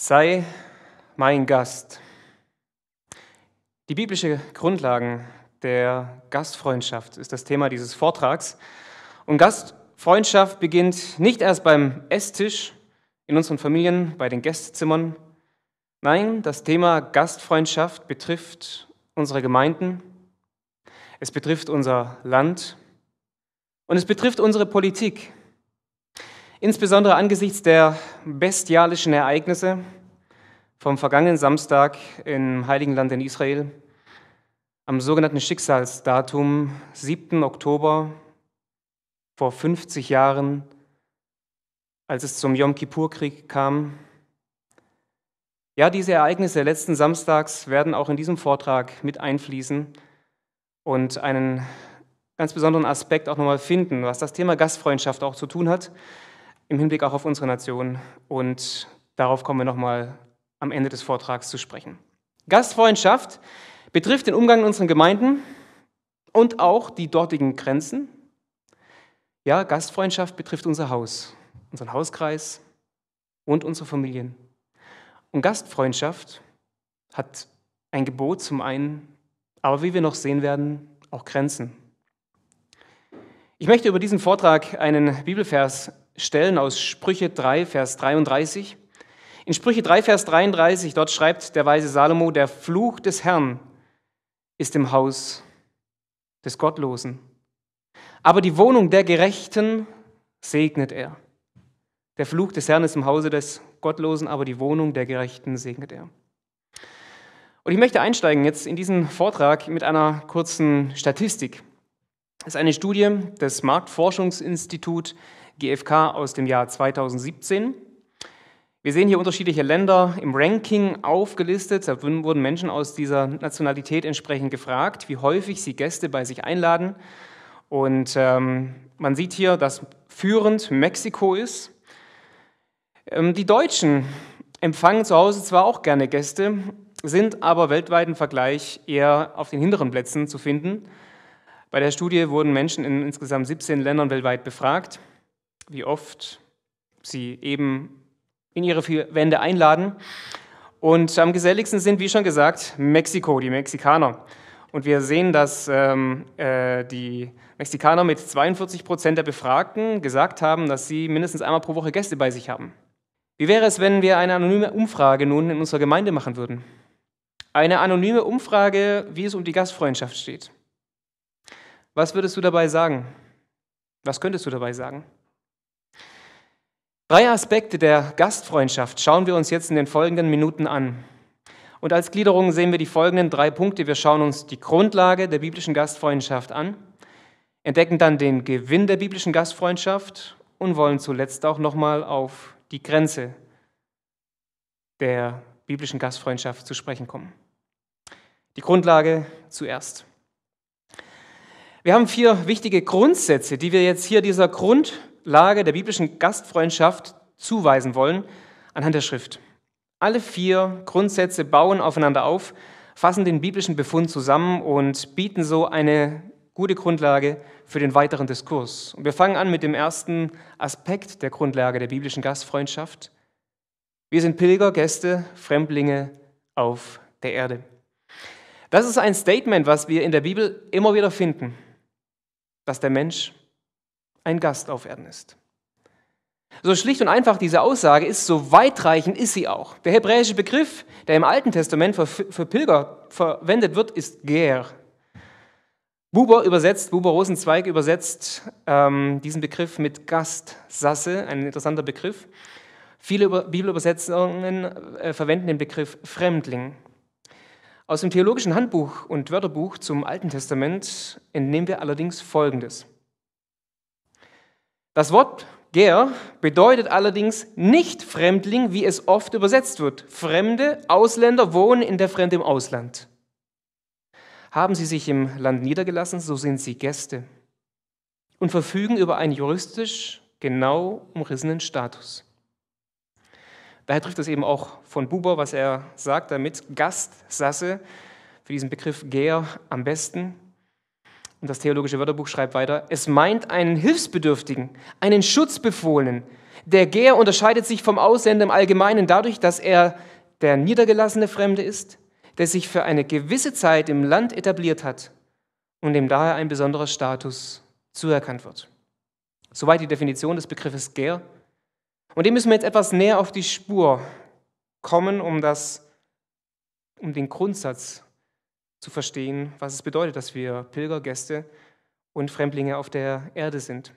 Sei mein Gast. Die biblische Grundlagen der Gastfreundschaft ist das Thema dieses Vortrags. Und Gastfreundschaft beginnt nicht erst beim Esstisch in unseren Familien, bei den Gästezimmern. Nein, das Thema Gastfreundschaft betrifft unsere Gemeinden, es betrifft unser Land und es betrifft unsere Politik. Insbesondere angesichts der bestialischen Ereignisse vom vergangenen Samstag im Heiligen Land in Israel, am sogenannten Schicksalsdatum 7. Oktober vor 50 Jahren, als es zum Yom Kippur-Krieg kam. Ja, diese Ereignisse letzten Samstags werden auch in diesem Vortrag mit einfließen und einen ganz besonderen Aspekt auch nochmal finden, was das Thema Gastfreundschaft auch zu tun hat im Hinblick auch auf unsere Nation. Und darauf kommen wir nochmal am Ende des Vortrags zu sprechen. Gastfreundschaft betrifft den Umgang in unseren Gemeinden und auch die dortigen Grenzen. Ja, Gastfreundschaft betrifft unser Haus, unseren Hauskreis und unsere Familien. Und Gastfreundschaft hat ein Gebot zum einen, aber wie wir noch sehen werden, auch Grenzen. Ich möchte über diesen Vortrag einen Bibelvers Stellen aus Sprüche 3, Vers 33. In Sprüche 3, Vers 33, dort schreibt der weise Salomo, der Fluch des Herrn ist im Haus des Gottlosen. Aber die Wohnung der Gerechten segnet er. Der Fluch des Herrn ist im Hause des Gottlosen, aber die Wohnung der Gerechten segnet er. Und ich möchte einsteigen jetzt in diesen Vortrag mit einer kurzen Statistik. Das ist eine Studie des Marktforschungsinstituts GfK aus dem Jahr 2017. Wir sehen hier unterschiedliche Länder im Ranking aufgelistet. Da wurden Menschen aus dieser Nationalität entsprechend gefragt, wie häufig sie Gäste bei sich einladen. Und ähm, man sieht hier, dass führend Mexiko ist. Ähm, die Deutschen empfangen zu Hause zwar auch gerne Gäste, sind aber weltweit im Vergleich eher auf den hinteren Plätzen zu finden. Bei der Studie wurden Menschen in insgesamt 17 Ländern weltweit befragt wie oft sie eben in ihre vier Wände einladen. Und am geselligsten sind, wie schon gesagt, Mexiko, die Mexikaner. Und wir sehen, dass ähm, äh, die Mexikaner mit 42 Prozent der Befragten gesagt haben, dass sie mindestens einmal pro Woche Gäste bei sich haben. Wie wäre es, wenn wir eine anonyme Umfrage nun in unserer Gemeinde machen würden? Eine anonyme Umfrage, wie es um die Gastfreundschaft steht. Was würdest du dabei sagen? Was könntest du dabei sagen? Drei Aspekte der Gastfreundschaft schauen wir uns jetzt in den folgenden Minuten an. Und als Gliederung sehen wir die folgenden drei Punkte. Wir schauen uns die Grundlage der biblischen Gastfreundschaft an, entdecken dann den Gewinn der biblischen Gastfreundschaft und wollen zuletzt auch nochmal auf die Grenze der biblischen Gastfreundschaft zu sprechen kommen. Die Grundlage zuerst. Wir haben vier wichtige Grundsätze, die wir jetzt hier dieser Grund Grundlage der biblischen Gastfreundschaft zuweisen wollen anhand der Schrift. Alle vier Grundsätze bauen aufeinander auf, fassen den biblischen Befund zusammen und bieten so eine gute Grundlage für den weiteren Diskurs. Und wir fangen an mit dem ersten Aspekt der Grundlage der biblischen Gastfreundschaft. Wir sind Pilger, Gäste, Fremdlinge auf der Erde. Das ist ein Statement, was wir in der Bibel immer wieder finden, dass der Mensch ein Gast auf Erden ist. So schlicht und einfach diese Aussage ist, so weitreichend ist sie auch. Der hebräische Begriff, der im Alten Testament für, für Pilger verwendet wird, ist Ger. Buber übersetzt, Buber Rosenzweig übersetzt ähm, diesen Begriff mit Gastsasse, ein interessanter Begriff. Viele Bibelübersetzungen äh, verwenden den Begriff Fremdling. Aus dem theologischen Handbuch und Wörterbuch zum Alten Testament entnehmen wir allerdings Folgendes. Das Wort Ger bedeutet allerdings nicht Fremdling, wie es oft übersetzt wird. Fremde, Ausländer wohnen in der Fremde im Ausland. Haben sie sich im Land niedergelassen, so sind sie Gäste und verfügen über einen juristisch genau umrissenen Status. Daher trifft es eben auch von Buber, was er sagt damit, Gastsasse, für diesen Begriff Ger am besten. Und das theologische Wörterbuch schreibt weiter, es meint einen Hilfsbedürftigen, einen Schutzbefohlenen. Der Gär unterscheidet sich vom Ausländer im Allgemeinen dadurch, dass er der niedergelassene Fremde ist, der sich für eine gewisse Zeit im Land etabliert hat und dem daher ein besonderer Status zuerkannt wird. Soweit die Definition des Begriffes Ger. Und dem müssen wir jetzt etwas näher auf die Spur kommen, um, das, um den Grundsatz zu verstehen, was es bedeutet, dass wir Pilgergäste und Fremdlinge auf der Erde sind.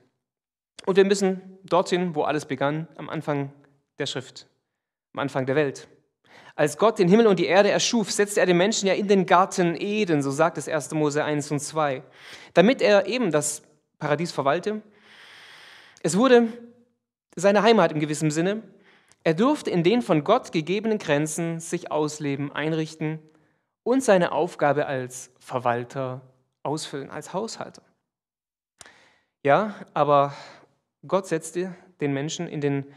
Und wir müssen dorthin, wo alles begann, am Anfang der Schrift, am Anfang der Welt. Als Gott den Himmel und die Erde erschuf, setzte er den Menschen ja in den Garten Eden, so sagt es 1. Mose 1 und 2, damit er eben das Paradies verwalte. Es wurde seine Heimat im gewissen Sinne. Er durfte in den von Gott gegebenen Grenzen sich ausleben, einrichten und seine Aufgabe als Verwalter ausfüllen, als Haushalter. Ja, aber Gott setzte den Menschen in den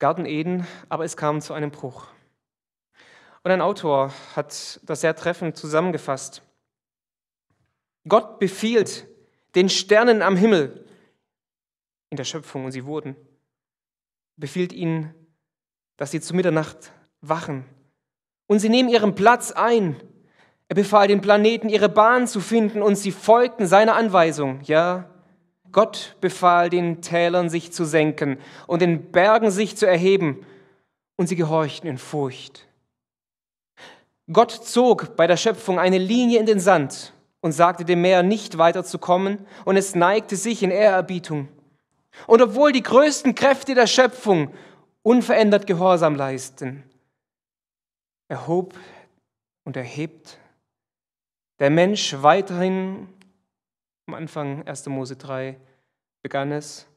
Garten Eden, aber es kam zu einem Bruch. Und ein Autor hat das sehr treffend zusammengefasst. Gott befiehlt den Sternen am Himmel in der Schöpfung und sie wurden, befiehlt ihnen, dass sie zu Mitternacht wachen und sie nehmen ihren Platz ein. Er befahl den Planeten, ihre Bahn zu finden und sie folgten seiner Anweisung. Ja, Gott befahl den Tälern, sich zu senken und den Bergen, sich zu erheben und sie gehorchten in Furcht. Gott zog bei der Schöpfung eine Linie in den Sand und sagte dem Meer nicht weiter zu kommen, und es neigte sich in Ehrerbietung. Und obwohl die größten Kräfte der Schöpfung unverändert Gehorsam leisten, erhob und erhebt der Mensch weiterhin, am Anfang 1. Mose 3 begann es,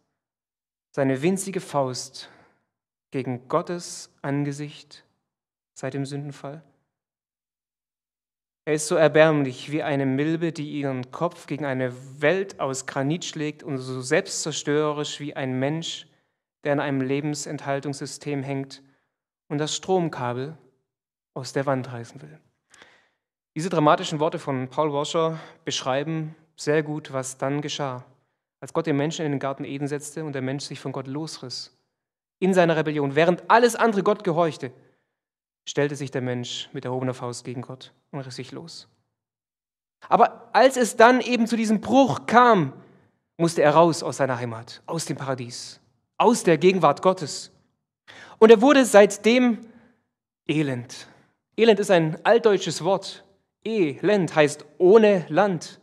seine winzige Faust gegen Gottes Angesicht seit dem Sündenfall. Er ist so erbärmlich wie eine Milbe, die ihren Kopf gegen eine Welt aus Granit schlägt und so selbstzerstörerisch wie ein Mensch, der an einem Lebensenthaltungssystem hängt und das Stromkabel aus der Wand reißen will. Diese dramatischen Worte von Paul Washer beschreiben sehr gut, was dann geschah, als Gott den Menschen in den Garten Eden setzte und der Mensch sich von Gott losriss. In seiner Rebellion, während alles andere Gott gehorchte, stellte sich der Mensch mit erhobener Faust gegen Gott und riss sich los. Aber als es dann eben zu diesem Bruch kam, musste er raus aus seiner Heimat, aus dem Paradies, aus der Gegenwart Gottes. Und er wurde seitdem elend, Elend ist ein altdeutsches Wort. Elend heißt ohne Land.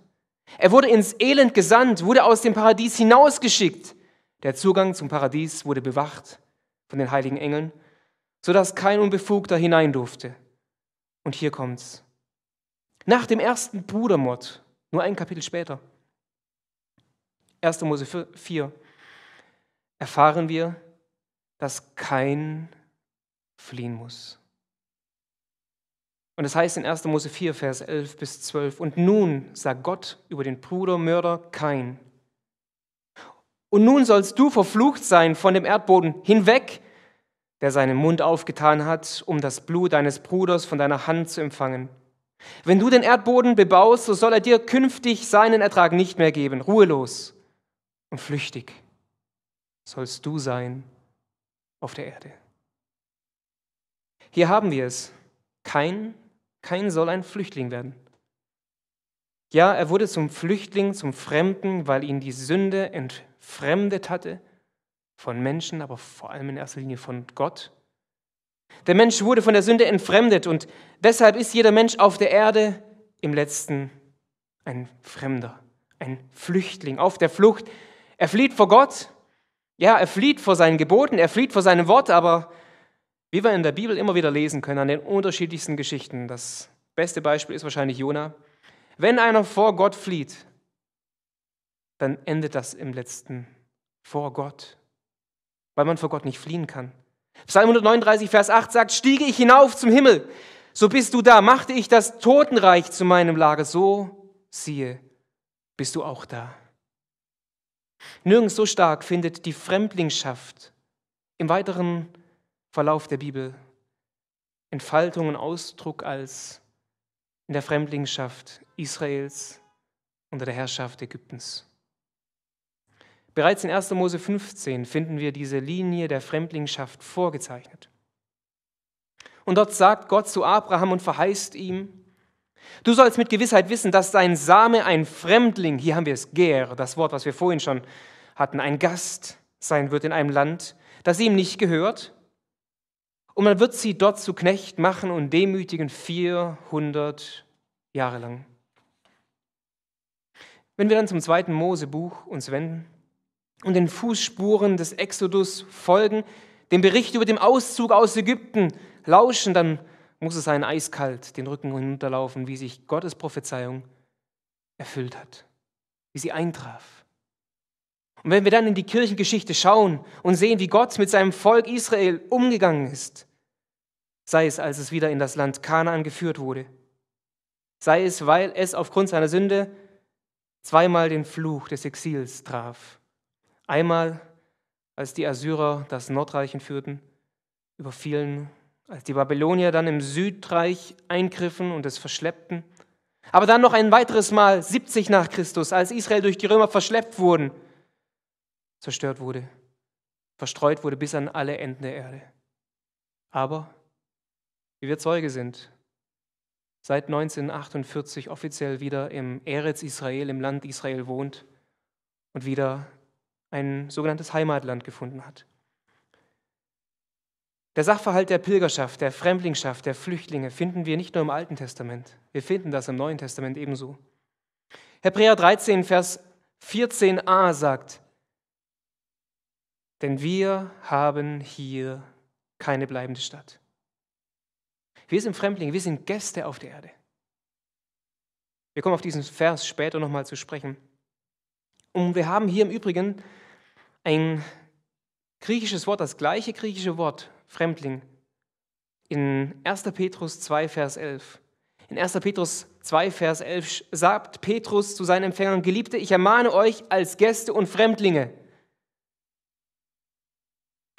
Er wurde ins Elend gesandt, wurde aus dem Paradies hinausgeschickt. Der Zugang zum Paradies wurde bewacht von den heiligen Engeln, sodass kein Unbefugter hinein durfte. Und hier kommt's. Nach dem ersten Brudermord, nur ein Kapitel später, 1. Mose 4, erfahren wir, dass kein fliehen muss. Und es das heißt in 1. Mose 4, Vers 11 bis 12, und nun sah Gott über den Brudermörder kein. Und nun sollst du verflucht sein von dem Erdboden hinweg, der seinen Mund aufgetan hat, um das Blut deines Bruders von deiner Hand zu empfangen. Wenn du den Erdboden bebaust, so soll er dir künftig seinen Ertrag nicht mehr geben, ruhelos und flüchtig sollst du sein auf der Erde. Hier haben wir es. Kein kein soll ein Flüchtling werden. Ja, er wurde zum Flüchtling, zum Fremden, weil ihn die Sünde entfremdet hatte, von Menschen, aber vor allem in erster Linie von Gott. Der Mensch wurde von der Sünde entfremdet und deshalb ist jeder Mensch auf der Erde im letzten ein Fremder, ein Flüchtling auf der Flucht. Er flieht vor Gott, ja, er flieht vor seinen Geboten, er flieht vor seinem Wort, aber wie wir in der Bibel immer wieder lesen können, an den unterschiedlichsten Geschichten. Das beste Beispiel ist wahrscheinlich Jona. Wenn einer vor Gott flieht, dann endet das im letzten vor Gott, weil man vor Gott nicht fliehen kann. Psalm 139, Vers 8 sagt, stiege ich hinauf zum Himmel, so bist du da, machte ich das Totenreich zu meinem Lager, so siehe, bist du auch da. Nirgends so stark findet die Fremdlingschaft im weiteren Verlauf der Bibel Entfaltung und Ausdruck als in der Fremdlingschaft Israels unter der Herrschaft Ägyptens. Bereits in 1. Mose 15 finden wir diese Linie der Fremdlingschaft vorgezeichnet. Und dort sagt Gott zu Abraham und verheißt ihm, du sollst mit Gewissheit wissen, dass dein Same ein Fremdling, hier haben wir es Ger, das Wort, was wir vorhin schon hatten, ein Gast sein wird in einem Land, das ihm nicht gehört und man wird sie dort zu Knecht machen und demütigen 400 Jahre lang. Wenn wir dann zum zweiten Mosebuch uns wenden und den Fußspuren des Exodus folgen, dem Bericht über den Auszug aus Ägypten lauschen, dann muss es einen eiskalt den Rücken hinunterlaufen, wie sich Gottes Prophezeiung erfüllt hat, wie sie eintraf. Und wenn wir dann in die Kirchengeschichte schauen und sehen, wie Gott mit seinem Volk Israel umgegangen ist, sei es, als es wieder in das Land Kanaan geführt wurde, sei es, weil es aufgrund seiner Sünde zweimal den Fluch des Exils traf. Einmal, als die Assyrer das Nordreichen führten, überfielen, als die Babylonier dann im Südreich eingriffen und es verschleppten. Aber dann noch ein weiteres Mal, 70 nach Christus, als Israel durch die Römer verschleppt wurden zerstört wurde, verstreut wurde bis an alle Enden der Erde. Aber, wie wir Zeuge sind, seit 1948 offiziell wieder im Eretz Israel, im Land Israel wohnt und wieder ein sogenanntes Heimatland gefunden hat. Der Sachverhalt der Pilgerschaft, der Fremdlingschaft, der Flüchtlinge finden wir nicht nur im Alten Testament, wir finden das im Neuen Testament ebenso. Hebräer 13, Vers 14a sagt, denn wir haben hier keine bleibende Stadt. Wir sind Fremdlinge, wir sind Gäste auf der Erde. Wir kommen auf diesen Vers später nochmal zu sprechen. Und wir haben hier im Übrigen ein griechisches Wort, das gleiche griechische Wort, Fremdling, in 1. Petrus 2, Vers 11. In 1. Petrus 2, Vers 11 sagt Petrus zu seinen Empfängern, Geliebte, ich ermahne euch als Gäste und Fremdlinge.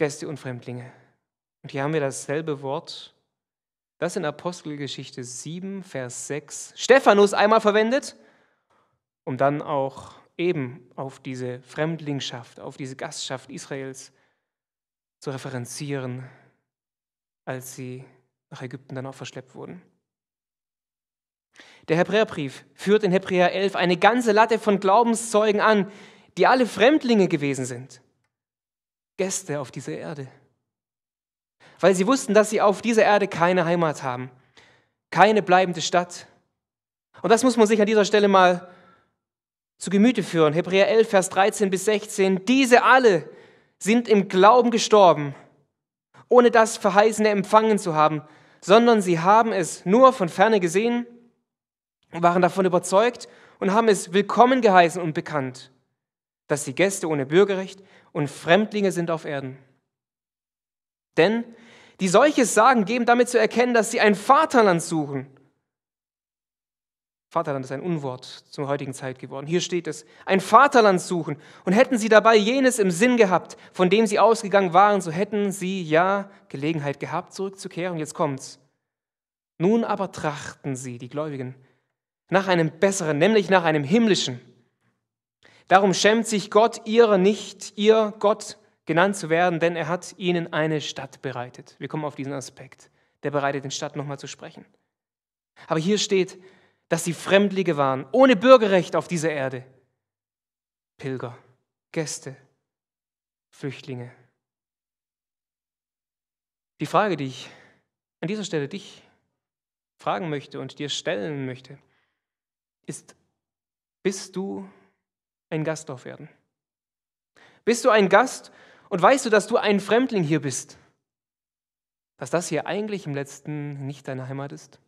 Gäste und Fremdlinge. Und hier haben wir dasselbe Wort, das in Apostelgeschichte 7, Vers 6 Stephanus einmal verwendet, um dann auch eben auf diese Fremdlingschaft, auf diese Gastschaft Israels zu referenzieren, als sie nach Ägypten dann auch verschleppt wurden. Der Hebräerbrief führt in Hebräer 11 eine ganze Latte von Glaubenszeugen an, die alle Fremdlinge gewesen sind. Gäste auf dieser Erde. Weil sie wussten, dass sie auf dieser Erde keine Heimat haben, keine bleibende Stadt. Und das muss man sich an dieser Stelle mal zu Gemüte führen. Hebräer 11, Vers 13 bis 16. Diese alle sind im Glauben gestorben, ohne das Verheißene empfangen zu haben, sondern sie haben es nur von ferne gesehen und waren davon überzeugt und haben es willkommen geheißen und bekannt, dass sie Gäste ohne Bürgerrecht und Fremdlinge sind auf Erden. Denn die solches sagen, geben damit zu erkennen, dass sie ein Vaterland suchen. Vaterland ist ein Unwort zur heutigen Zeit geworden. Hier steht es, ein Vaterland suchen. Und hätten sie dabei jenes im Sinn gehabt, von dem sie ausgegangen waren, so hätten sie ja Gelegenheit gehabt, zurückzukehren. Und jetzt kommt's. Nun aber trachten sie, die Gläubigen, nach einem besseren, nämlich nach einem himmlischen. Darum schämt sich Gott ihrer nicht, ihr Gott genannt zu werden, denn er hat ihnen eine Stadt bereitet. Wir kommen auf diesen Aspekt der bereitet den Stadt nochmal zu sprechen. Aber hier steht, dass sie Fremdlinge waren, ohne Bürgerrecht auf dieser Erde. Pilger, Gäste, Flüchtlinge. Die Frage, die ich an dieser Stelle dich fragen möchte und dir stellen möchte, ist, bist du ein Gast auf Erden? Bist du ein Gast und weißt du, dass du ein Fremdling hier bist? Dass das hier eigentlich im letzten nicht deine Heimat ist?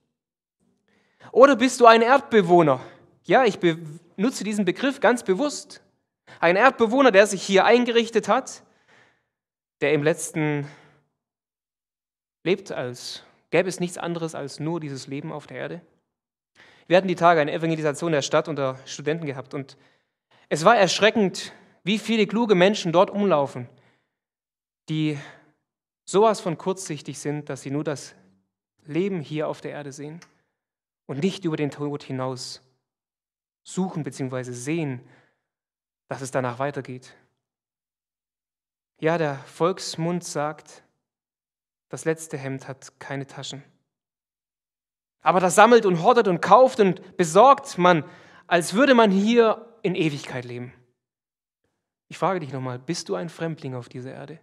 Oder bist du ein Erdbewohner? Ja, ich benutze diesen Begriff ganz bewusst. Ein Erdbewohner, der sich hier eingerichtet hat, der im letzten lebt, als gäbe es nichts anderes als nur dieses Leben auf der Erde. Wir hatten die Tage eine Evangelisation der Stadt unter Studenten gehabt und es war erschreckend, wie viele kluge Menschen dort umlaufen, die sowas von kurzsichtig sind, dass sie nur das Leben hier auf der Erde sehen und nicht über den Tod hinaus suchen bzw. sehen, dass es danach weitergeht. Ja, der Volksmund sagt, das letzte Hemd hat keine Taschen. Aber das sammelt und hortet und kauft und besorgt man, als würde man hier in Ewigkeit leben. Ich frage dich nochmal, bist du ein Fremdling auf dieser Erde?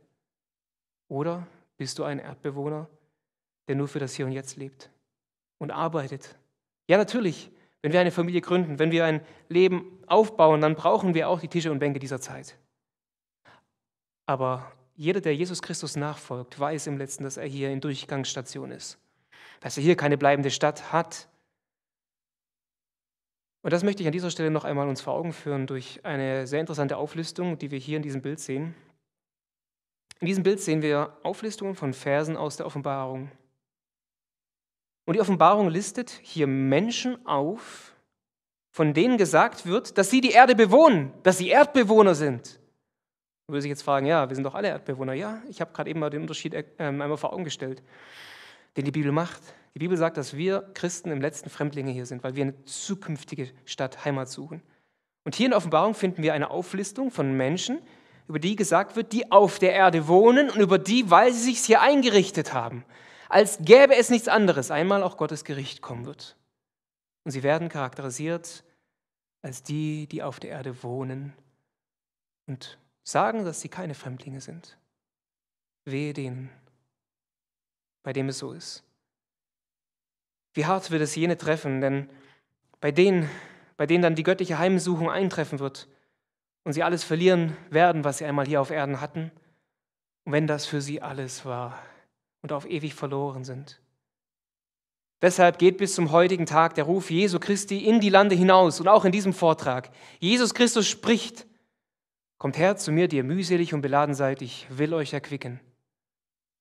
Oder bist du ein Erdbewohner, der nur für das Hier und Jetzt lebt und arbeitet? Ja, natürlich, wenn wir eine Familie gründen, wenn wir ein Leben aufbauen, dann brauchen wir auch die Tische und Bänke dieser Zeit. Aber jeder, der Jesus Christus nachfolgt, weiß im letzten, dass er hier in Durchgangsstation ist, dass er hier keine bleibende Stadt hat, und das möchte ich an dieser Stelle noch einmal uns vor Augen führen durch eine sehr interessante Auflistung, die wir hier in diesem Bild sehen. In diesem Bild sehen wir Auflistungen von Versen aus der Offenbarung. Und die Offenbarung listet hier Menschen auf, von denen gesagt wird, dass sie die Erde bewohnen, dass sie Erdbewohner sind. Man würde sich jetzt fragen, ja, wir sind doch alle Erdbewohner. Ja, ich habe gerade eben mal den Unterschied äh, ähm, einmal vor Augen gestellt, den die Bibel macht. Die Bibel sagt, dass wir Christen im letzten Fremdlinge hier sind, weil wir eine zukünftige Stadt Heimat suchen. Und hier in Offenbarung finden wir eine Auflistung von Menschen, über die gesagt wird, die auf der Erde wohnen und über die, weil sie sich hier eingerichtet haben, als gäbe es nichts anderes, einmal auch Gottes Gericht kommen wird. Und sie werden charakterisiert als die, die auf der Erde wohnen und sagen, dass sie keine Fremdlinge sind. Wehe denen, bei dem es so ist. Wie hart wird es jene treffen, denn bei denen, bei denen dann die göttliche Heimsuchung eintreffen wird und sie alles verlieren werden, was sie einmal hier auf Erden hatten, und wenn das für sie alles war und auf ewig verloren sind. Deshalb geht bis zum heutigen Tag der Ruf Jesu Christi in die Lande hinaus und auch in diesem Vortrag. Jesus Christus spricht, kommt her zu mir, die ihr mühselig und beladen seid, ich will euch erquicken.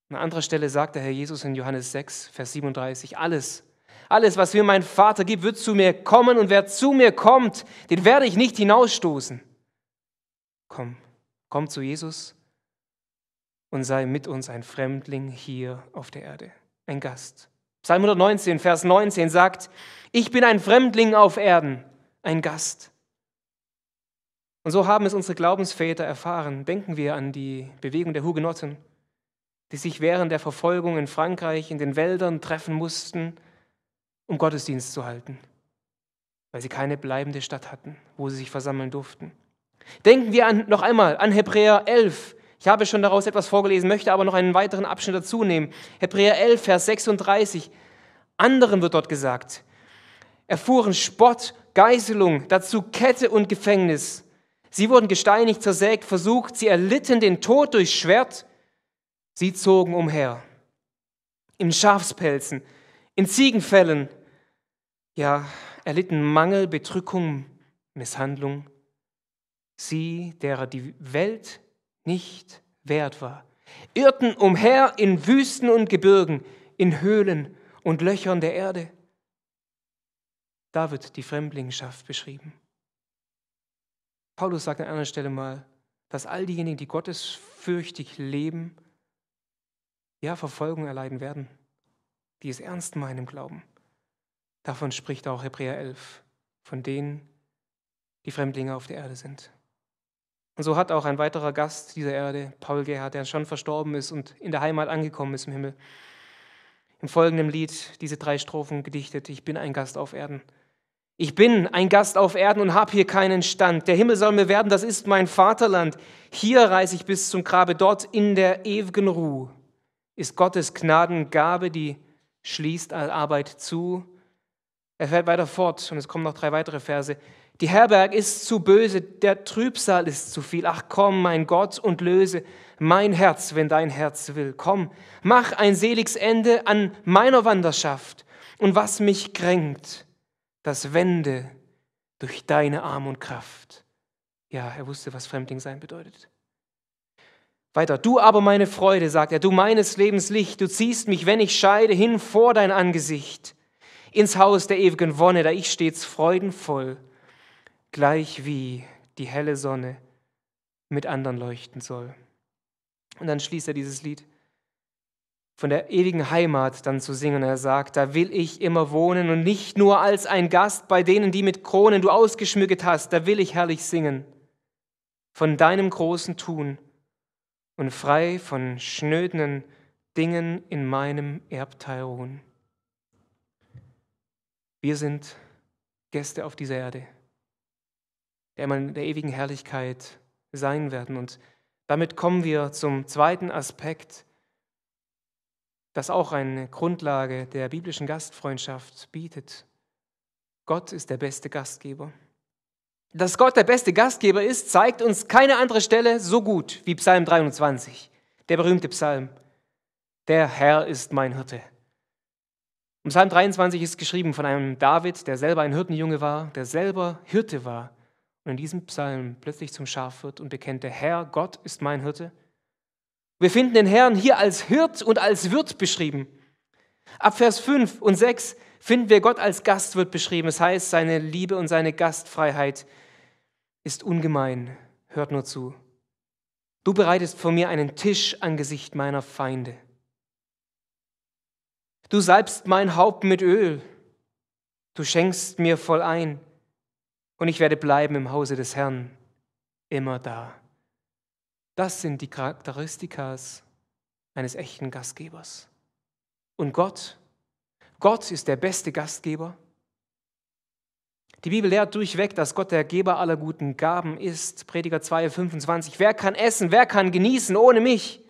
An anderer Stelle sagt der Herr Jesus in Johannes 6, Vers 37, alles, alles, was mir mein Vater gibt, wird zu mir kommen und wer zu mir kommt, den werde ich nicht hinausstoßen. Komm, komm zu Jesus und sei mit uns ein Fremdling hier auf der Erde, ein Gast. Psalm 119, Vers 19 sagt, ich bin ein Fremdling auf Erden, ein Gast. Und so haben es unsere Glaubensväter erfahren. Denken wir an die Bewegung der Hugenotten, die sich während der Verfolgung in Frankreich in den Wäldern treffen mussten, um Gottesdienst zu halten, weil sie keine bleibende Stadt hatten, wo sie sich versammeln durften. Denken wir an, noch einmal an Hebräer 11. Ich habe schon daraus etwas vorgelesen, möchte aber noch einen weiteren Abschnitt dazu nehmen. Hebräer 11, Vers 36. Anderen wird dort gesagt, erfuhren Spott, Geißelung, dazu Kette und Gefängnis. Sie wurden gesteinigt, zersägt, versucht, sie erlitten den Tod durch Schwert, sie zogen umher. in Schafspelzen, in Ziegenfällen, ja, erlitten Mangel, Bedrückung, Misshandlung. Sie, derer die Welt nicht wert war, irrten umher in Wüsten und Gebirgen, in Höhlen und Löchern der Erde. Da wird die Fremdlingschaft beschrieben. Paulus sagt an einer Stelle mal, dass all diejenigen, die gottesfürchtig leben, ja, Verfolgung erleiden werden die es ernst meinen im Glauben. Davon spricht auch Hebräer 11, von denen, die Fremdlinge auf der Erde sind. Und so hat auch ein weiterer Gast dieser Erde, Paul Gerhard, der schon verstorben ist und in der Heimat angekommen ist im Himmel, im folgenden Lied diese drei Strophen gedichtet. Ich bin ein Gast auf Erden. Ich bin ein Gast auf Erden und habe hier keinen Stand. Der Himmel soll mir werden, das ist mein Vaterland. Hier reise ich bis zum Grabe, dort in der ewigen Ruhe ist Gottes Gnadengabe die schließt all Arbeit zu. Er fährt weiter fort und es kommen noch drei weitere Verse. Die Herberg ist zu böse, der Trübsal ist zu viel. Ach komm, mein Gott, und löse mein Herz, wenn dein Herz will. Komm, mach ein seliges Ende an meiner Wanderschaft. Und was mich kränkt, das wende durch deine Arm und Kraft. Ja, er wusste, was Fremdling sein bedeutet. Weiter, du aber meine Freude, sagt er, du meines Lebens Licht, du ziehst mich, wenn ich scheide, hin vor dein Angesicht, ins Haus der ewigen Wonne, da ich stets freudenvoll, gleich wie die helle Sonne mit anderen leuchten soll. Und dann schließt er dieses Lied von der ewigen Heimat dann zu singen. Er sagt, da will ich immer wohnen und nicht nur als ein Gast bei denen, die mit Kronen du ausgeschmücket hast, da will ich herrlich singen von deinem großen Tun und frei von schnödenen Dingen in meinem Erbteil ruhen. Wir sind Gäste auf dieser Erde, der man in der ewigen Herrlichkeit sein werden. Und damit kommen wir zum zweiten Aspekt, das auch eine Grundlage der biblischen Gastfreundschaft bietet. Gott ist der beste Gastgeber. Dass Gott der beste Gastgeber ist, zeigt uns keine andere Stelle so gut wie Psalm 23, der berühmte Psalm. Der Herr ist mein Hirte. Im Psalm 23 ist geschrieben von einem David, der selber ein Hirtenjunge war, der selber Hirte war und in diesem Psalm plötzlich zum Schaf wird und bekennt, der Herr, Gott ist mein Hirte. Wir finden den Herrn hier als Hirt und als Wirt beschrieben. Ab Vers 5 und 6 finden wir Gott als Gastwirt beschrieben. Es das heißt, seine Liebe und seine Gastfreiheit ist ungemein, hört nur zu. Du bereitest vor mir einen Tisch angesicht meiner Feinde. Du salbst mein Haupt mit Öl, du schenkst mir voll ein, und ich werde bleiben im Hause des Herrn, immer da. Das sind die Charakteristikas eines echten Gastgebers. Und Gott, Gott ist der beste Gastgeber, die Bibel lehrt durchweg, dass Gott der Geber aller guten Gaben ist. Prediger 2, 25. Wer kann essen, wer kann genießen ohne mich?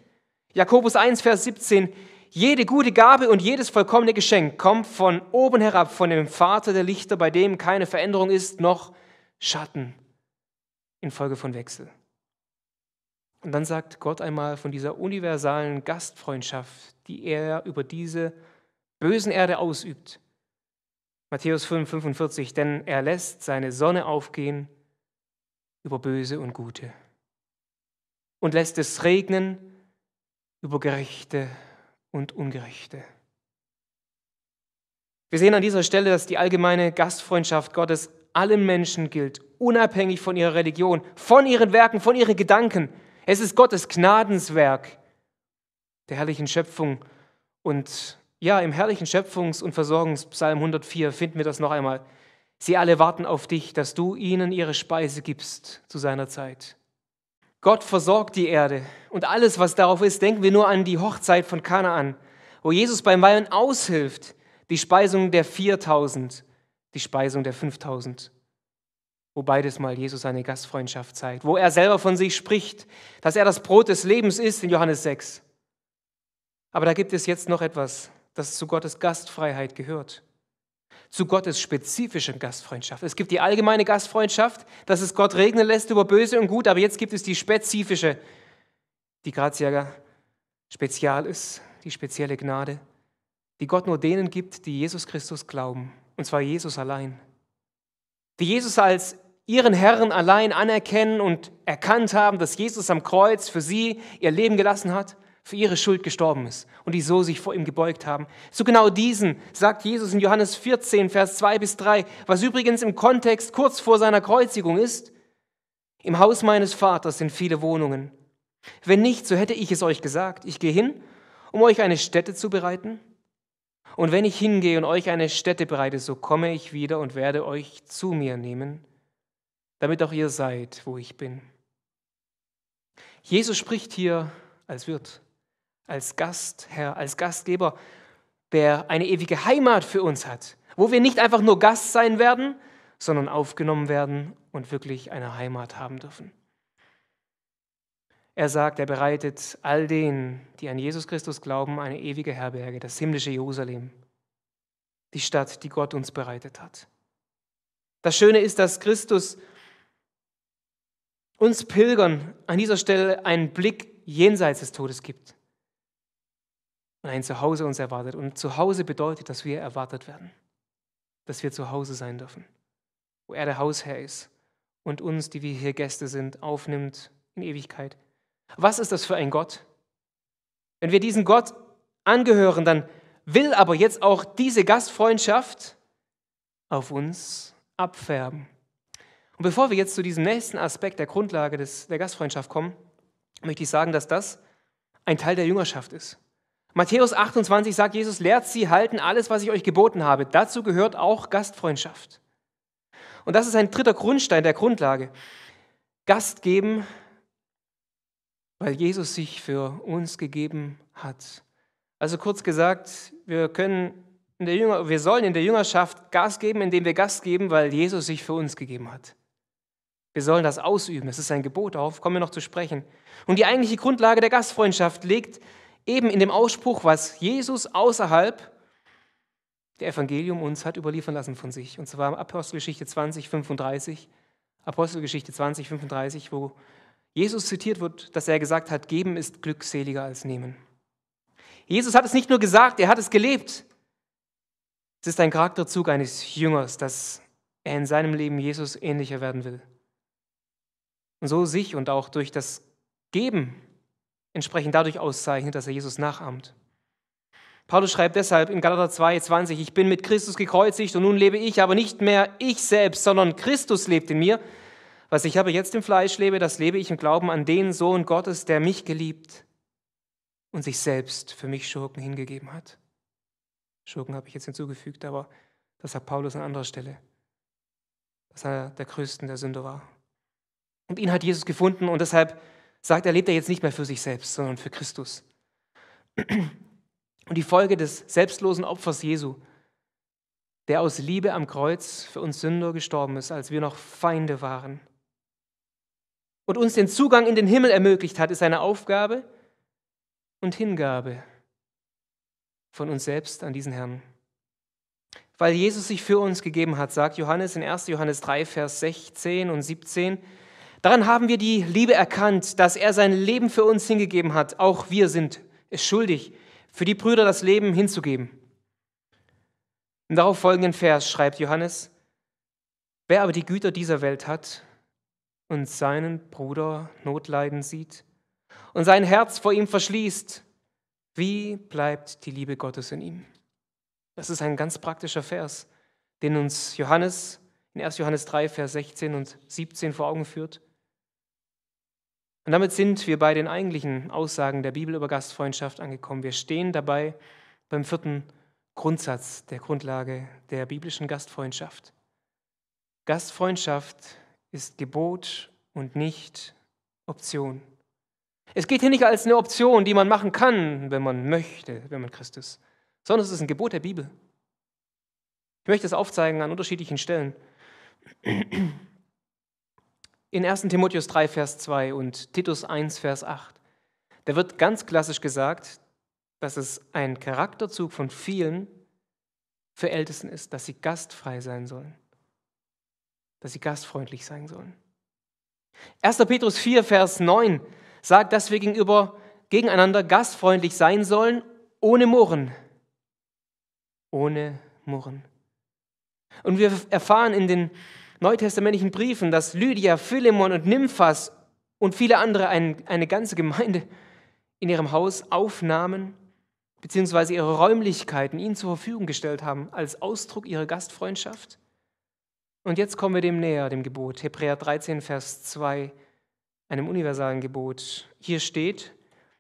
Jakobus 1, Vers 17. Jede gute Gabe und jedes vollkommene Geschenk kommt von oben herab, von dem Vater der Lichter, bei dem keine Veränderung ist, noch Schatten infolge von Wechsel. Und dann sagt Gott einmal von dieser universalen Gastfreundschaft, die er über diese bösen Erde ausübt. Matthäus 5, 45, denn er lässt seine Sonne aufgehen über Böse und Gute und lässt es regnen über Gerechte und Ungerechte. Wir sehen an dieser Stelle, dass die allgemeine Gastfreundschaft Gottes allen Menschen gilt, unabhängig von ihrer Religion, von ihren Werken, von ihren Gedanken. Es ist Gottes Gnadenswerk der herrlichen Schöpfung und ja, im herrlichen Schöpfungs- und Versorgungspsalm 104 finden wir das noch einmal. Sie alle warten auf dich, dass du ihnen ihre Speise gibst zu seiner Zeit. Gott versorgt die Erde und alles, was darauf ist, denken wir nur an die Hochzeit von Kanaan, wo Jesus beim Weihen aushilft, die Speisung der 4000, die Speisung der 5000 wo beides mal Jesus seine Gastfreundschaft zeigt, wo er selber von sich spricht, dass er das Brot des Lebens ist in Johannes 6. Aber da gibt es jetzt noch etwas, dass es zu Gottes Gastfreiheit gehört. Zu Gottes spezifischen Gastfreundschaft. Es gibt die allgemeine Gastfreundschaft, dass es Gott regnen lässt über Böse und Gut, aber jetzt gibt es die spezifische, die Grazia spezial ist, die spezielle Gnade, die Gott nur denen gibt, die Jesus Christus glauben, und zwar Jesus allein. Die Jesus als ihren Herrn allein anerkennen und erkannt haben, dass Jesus am Kreuz für sie ihr Leben gelassen hat für ihre Schuld gestorben ist und die so sich vor ihm gebeugt haben. Zu genau diesen sagt Jesus in Johannes 14, Vers 2 bis 3, was übrigens im Kontext kurz vor seiner Kreuzigung ist. Im Haus meines Vaters sind viele Wohnungen. Wenn nicht, so hätte ich es euch gesagt. Ich gehe hin, um euch eine Stätte zu bereiten. Und wenn ich hingehe und euch eine Stätte bereite, so komme ich wieder und werde euch zu mir nehmen, damit auch ihr seid, wo ich bin. Jesus spricht hier als Wirt als Gastherr, als Gastgeber, der eine ewige Heimat für uns hat, wo wir nicht einfach nur Gast sein werden, sondern aufgenommen werden und wirklich eine Heimat haben dürfen. Er sagt, er bereitet all denen, die an Jesus Christus glauben, eine ewige Herberge, das himmlische Jerusalem, die Stadt, die Gott uns bereitet hat. Das Schöne ist, dass Christus uns Pilgern an dieser Stelle einen Blick jenseits des Todes gibt und ein Zuhause uns erwartet. Und Zuhause bedeutet, dass wir erwartet werden, dass wir zu Hause sein dürfen, wo er der Hausherr ist und uns, die wir hier Gäste sind, aufnimmt in Ewigkeit. Was ist das für ein Gott? Wenn wir diesem Gott angehören, dann will aber jetzt auch diese Gastfreundschaft auf uns abfärben. Und bevor wir jetzt zu diesem nächsten Aspekt der Grundlage des, der Gastfreundschaft kommen, möchte ich sagen, dass das ein Teil der Jüngerschaft ist. Matthäus 28 sagt Jesus, lehrt sie, halten alles, was ich euch geboten habe. Dazu gehört auch Gastfreundschaft. Und das ist ein dritter Grundstein der Grundlage. Gast geben, weil Jesus sich für uns gegeben hat. Also kurz gesagt, wir können in der Jünger, wir sollen in der Jüngerschaft Gas geben, indem wir Gast geben, weil Jesus sich für uns gegeben hat. Wir sollen das ausüben. Es ist ein Gebot auf, kommen wir noch zu sprechen. Und die eigentliche Grundlage der Gastfreundschaft liegt eben in dem Ausspruch, was Jesus außerhalb der Evangelium uns hat überliefern lassen von sich. Und zwar Apostelgeschichte 20, 35. Apostelgeschichte 20, 35, wo Jesus zitiert wird, dass er gesagt hat, geben ist glückseliger als nehmen. Jesus hat es nicht nur gesagt, er hat es gelebt. Es ist ein Charakterzug eines Jüngers, dass er in seinem Leben Jesus ähnlicher werden will. Und so sich und auch durch das Geben entsprechend dadurch auszeichnet, dass er Jesus nachahmt. Paulus schreibt deshalb in Galater 2, 20, ich bin mit Christus gekreuzigt und nun lebe ich, aber nicht mehr ich selbst, sondern Christus lebt in mir. Was ich aber jetzt im Fleisch lebe, das lebe ich im Glauben an den Sohn Gottes, der mich geliebt und sich selbst für mich Schurken hingegeben hat. Schurken habe ich jetzt hinzugefügt, aber das sagt Paulus an anderer Stelle, dass er der Größten der Sünder war. Und ihn hat Jesus gefunden und deshalb sagt, er lebt er jetzt nicht mehr für sich selbst, sondern für Christus. Und die Folge des selbstlosen Opfers Jesu, der aus Liebe am Kreuz für uns Sünder gestorben ist, als wir noch Feinde waren und uns den Zugang in den Himmel ermöglicht hat, ist eine Aufgabe und Hingabe von uns selbst an diesen Herrn. Weil Jesus sich für uns gegeben hat, sagt Johannes in 1. Johannes 3, Vers 16 und 17, Daran haben wir die Liebe erkannt, dass er sein Leben für uns hingegeben hat. Auch wir sind es schuldig, für die Brüder das Leben hinzugeben. Im darauf folgenden Vers schreibt Johannes, wer aber die Güter dieser Welt hat und seinen Bruder notleiden sieht und sein Herz vor ihm verschließt, wie bleibt die Liebe Gottes in ihm? Das ist ein ganz praktischer Vers, den uns Johannes in 1. Johannes 3, Vers 16 und 17 vor Augen führt. Und damit sind wir bei den eigentlichen Aussagen der Bibel über Gastfreundschaft angekommen. Wir stehen dabei beim vierten Grundsatz der Grundlage der biblischen Gastfreundschaft. Gastfreundschaft ist Gebot und nicht Option. Es geht hier nicht als eine Option, die man machen kann, wenn man möchte, wenn man Christus, ist, sondern es ist ein Gebot der Bibel. Ich möchte es aufzeigen an unterschiedlichen Stellen in 1 Timotheus 3, Vers 2 und Titus 1, Vers 8. Da wird ganz klassisch gesagt, dass es ein Charakterzug von vielen für Ältesten ist, dass sie gastfrei sein sollen, dass sie gastfreundlich sein sollen. 1. Petrus 4, Vers 9 sagt, dass wir gegenüber gegeneinander gastfreundlich sein sollen, ohne Murren. Ohne Murren. Und wir erfahren in den neutestamentlichen Briefen, dass Lydia, Philemon und Nymphas und viele andere ein, eine ganze Gemeinde in ihrem Haus aufnahmen, beziehungsweise ihre Räumlichkeiten ihnen zur Verfügung gestellt haben, als Ausdruck ihrer Gastfreundschaft. Und jetzt kommen wir dem näher, dem Gebot. Hebräer 13, Vers 2, einem universalen Gebot. Hier steht,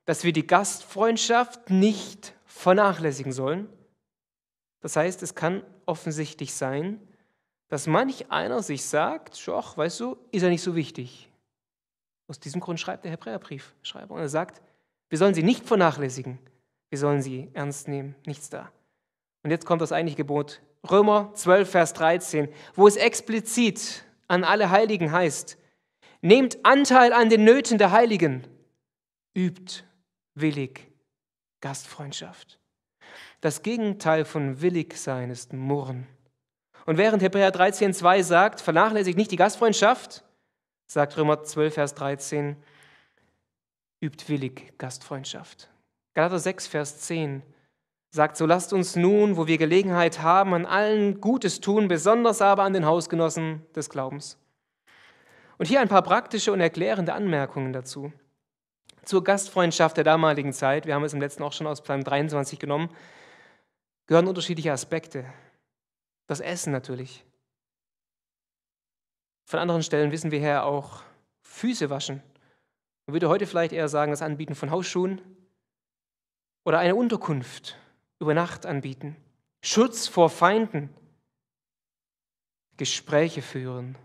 dass wir die Gastfreundschaft nicht vernachlässigen sollen. Das heißt, es kann offensichtlich sein, dass manch einer sich sagt, schoch, weißt du, ist ja nicht so wichtig. Aus diesem Grund schreibt der Hebräerbrief, Schreiber, und er sagt, wir sollen sie nicht vernachlässigen, wir sollen sie ernst nehmen, nichts da. Und jetzt kommt das eigentliche Gebot, Römer 12, Vers 13, wo es explizit an alle Heiligen heißt, nehmt Anteil an den Nöten der Heiligen, übt willig Gastfreundschaft. Das Gegenteil von willig sein ist Murren. Und während Hebräer 13, 2 sagt, vernachlässigt nicht die Gastfreundschaft, sagt Römer 12, Vers 13, übt willig Gastfreundschaft. Galater 6, Vers 10 sagt, so lasst uns nun, wo wir Gelegenheit haben, an allen Gutes tun, besonders aber an den Hausgenossen des Glaubens. Und hier ein paar praktische und erklärende Anmerkungen dazu. Zur Gastfreundschaft der damaligen Zeit, wir haben es im letzten auch schon aus Psalm 23 genommen, gehören unterschiedliche Aspekte. Das Essen natürlich. Von anderen Stellen wissen wir her auch Füße waschen. Man würde heute vielleicht eher sagen, das Anbieten von Hausschuhen oder eine Unterkunft über Nacht anbieten. Schutz vor Feinden. Gespräche führen.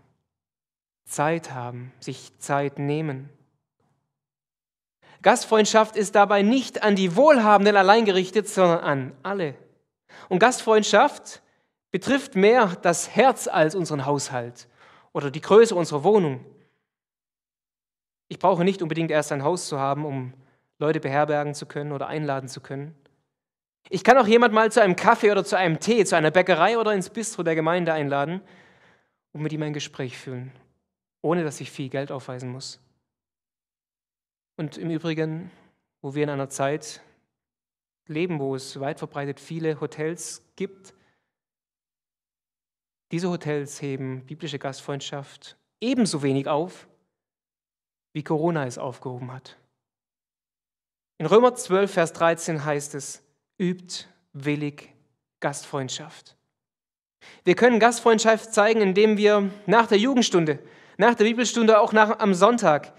Zeit haben, sich Zeit nehmen. Gastfreundschaft ist dabei nicht an die Wohlhabenden allein gerichtet, sondern an alle. Und Gastfreundschaft ist, betrifft mehr das Herz als unseren Haushalt oder die Größe unserer Wohnung. Ich brauche nicht unbedingt erst ein Haus zu haben, um Leute beherbergen zu können oder einladen zu können. Ich kann auch jemand mal zu einem Kaffee oder zu einem Tee, zu einer Bäckerei oder ins Bistro der Gemeinde einladen und mit ihm ein Gespräch führen, ohne dass ich viel Geld aufweisen muss. Und im Übrigen, wo wir in einer Zeit leben, wo es weit verbreitet viele Hotels gibt, diese Hotels heben biblische Gastfreundschaft ebenso wenig auf, wie Corona es aufgehoben hat. In Römer 12, Vers 13 heißt es, übt willig Gastfreundschaft. Wir können Gastfreundschaft zeigen, indem wir nach der Jugendstunde, nach der Bibelstunde, auch nach, am Sonntag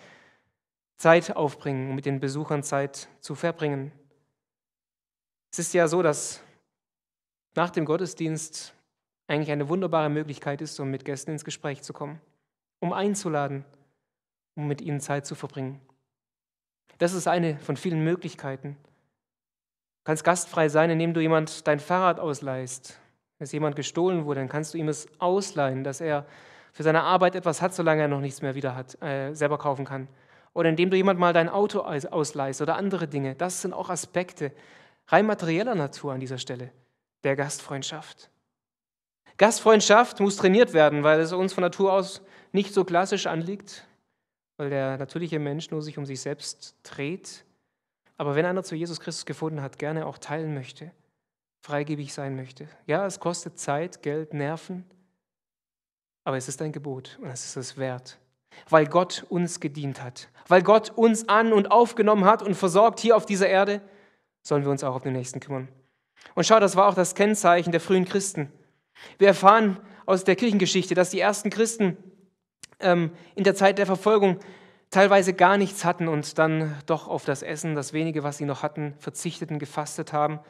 Zeit aufbringen, um mit den Besuchern Zeit zu verbringen. Es ist ja so, dass nach dem Gottesdienst eigentlich eine wunderbare Möglichkeit ist, um mit Gästen ins Gespräch zu kommen, um einzuladen, um mit ihnen Zeit zu verbringen. Das ist eine von vielen Möglichkeiten. Du kannst gastfrei sein, indem du jemand dein Fahrrad ausleihst. Wenn es jemand gestohlen wurde, dann kannst du ihm es ausleihen, dass er für seine Arbeit etwas hat, solange er noch nichts mehr wieder hat, äh, selber kaufen kann. Oder indem du jemand mal dein Auto ausleihst oder andere Dinge. Das sind auch Aspekte rein materieller Natur an dieser Stelle der Gastfreundschaft. Gastfreundschaft muss trainiert werden, weil es uns von Natur aus nicht so klassisch anliegt, weil der natürliche Mensch nur sich um sich selbst dreht. Aber wenn einer zu Jesus Christus gefunden hat, gerne auch teilen möchte, freigebig sein möchte. Ja, es kostet Zeit, Geld, Nerven, aber es ist ein Gebot und es ist es wert, weil Gott uns gedient hat, weil Gott uns an und aufgenommen hat und versorgt hier auf dieser Erde, sollen wir uns auch auf den Nächsten kümmern. Und schau, das war auch das Kennzeichen der frühen Christen. Wir erfahren aus der Kirchengeschichte, dass die ersten Christen ähm, in der Zeit der Verfolgung teilweise gar nichts hatten und dann doch auf das Essen, das wenige, was sie noch hatten, verzichteten, gefastet haben,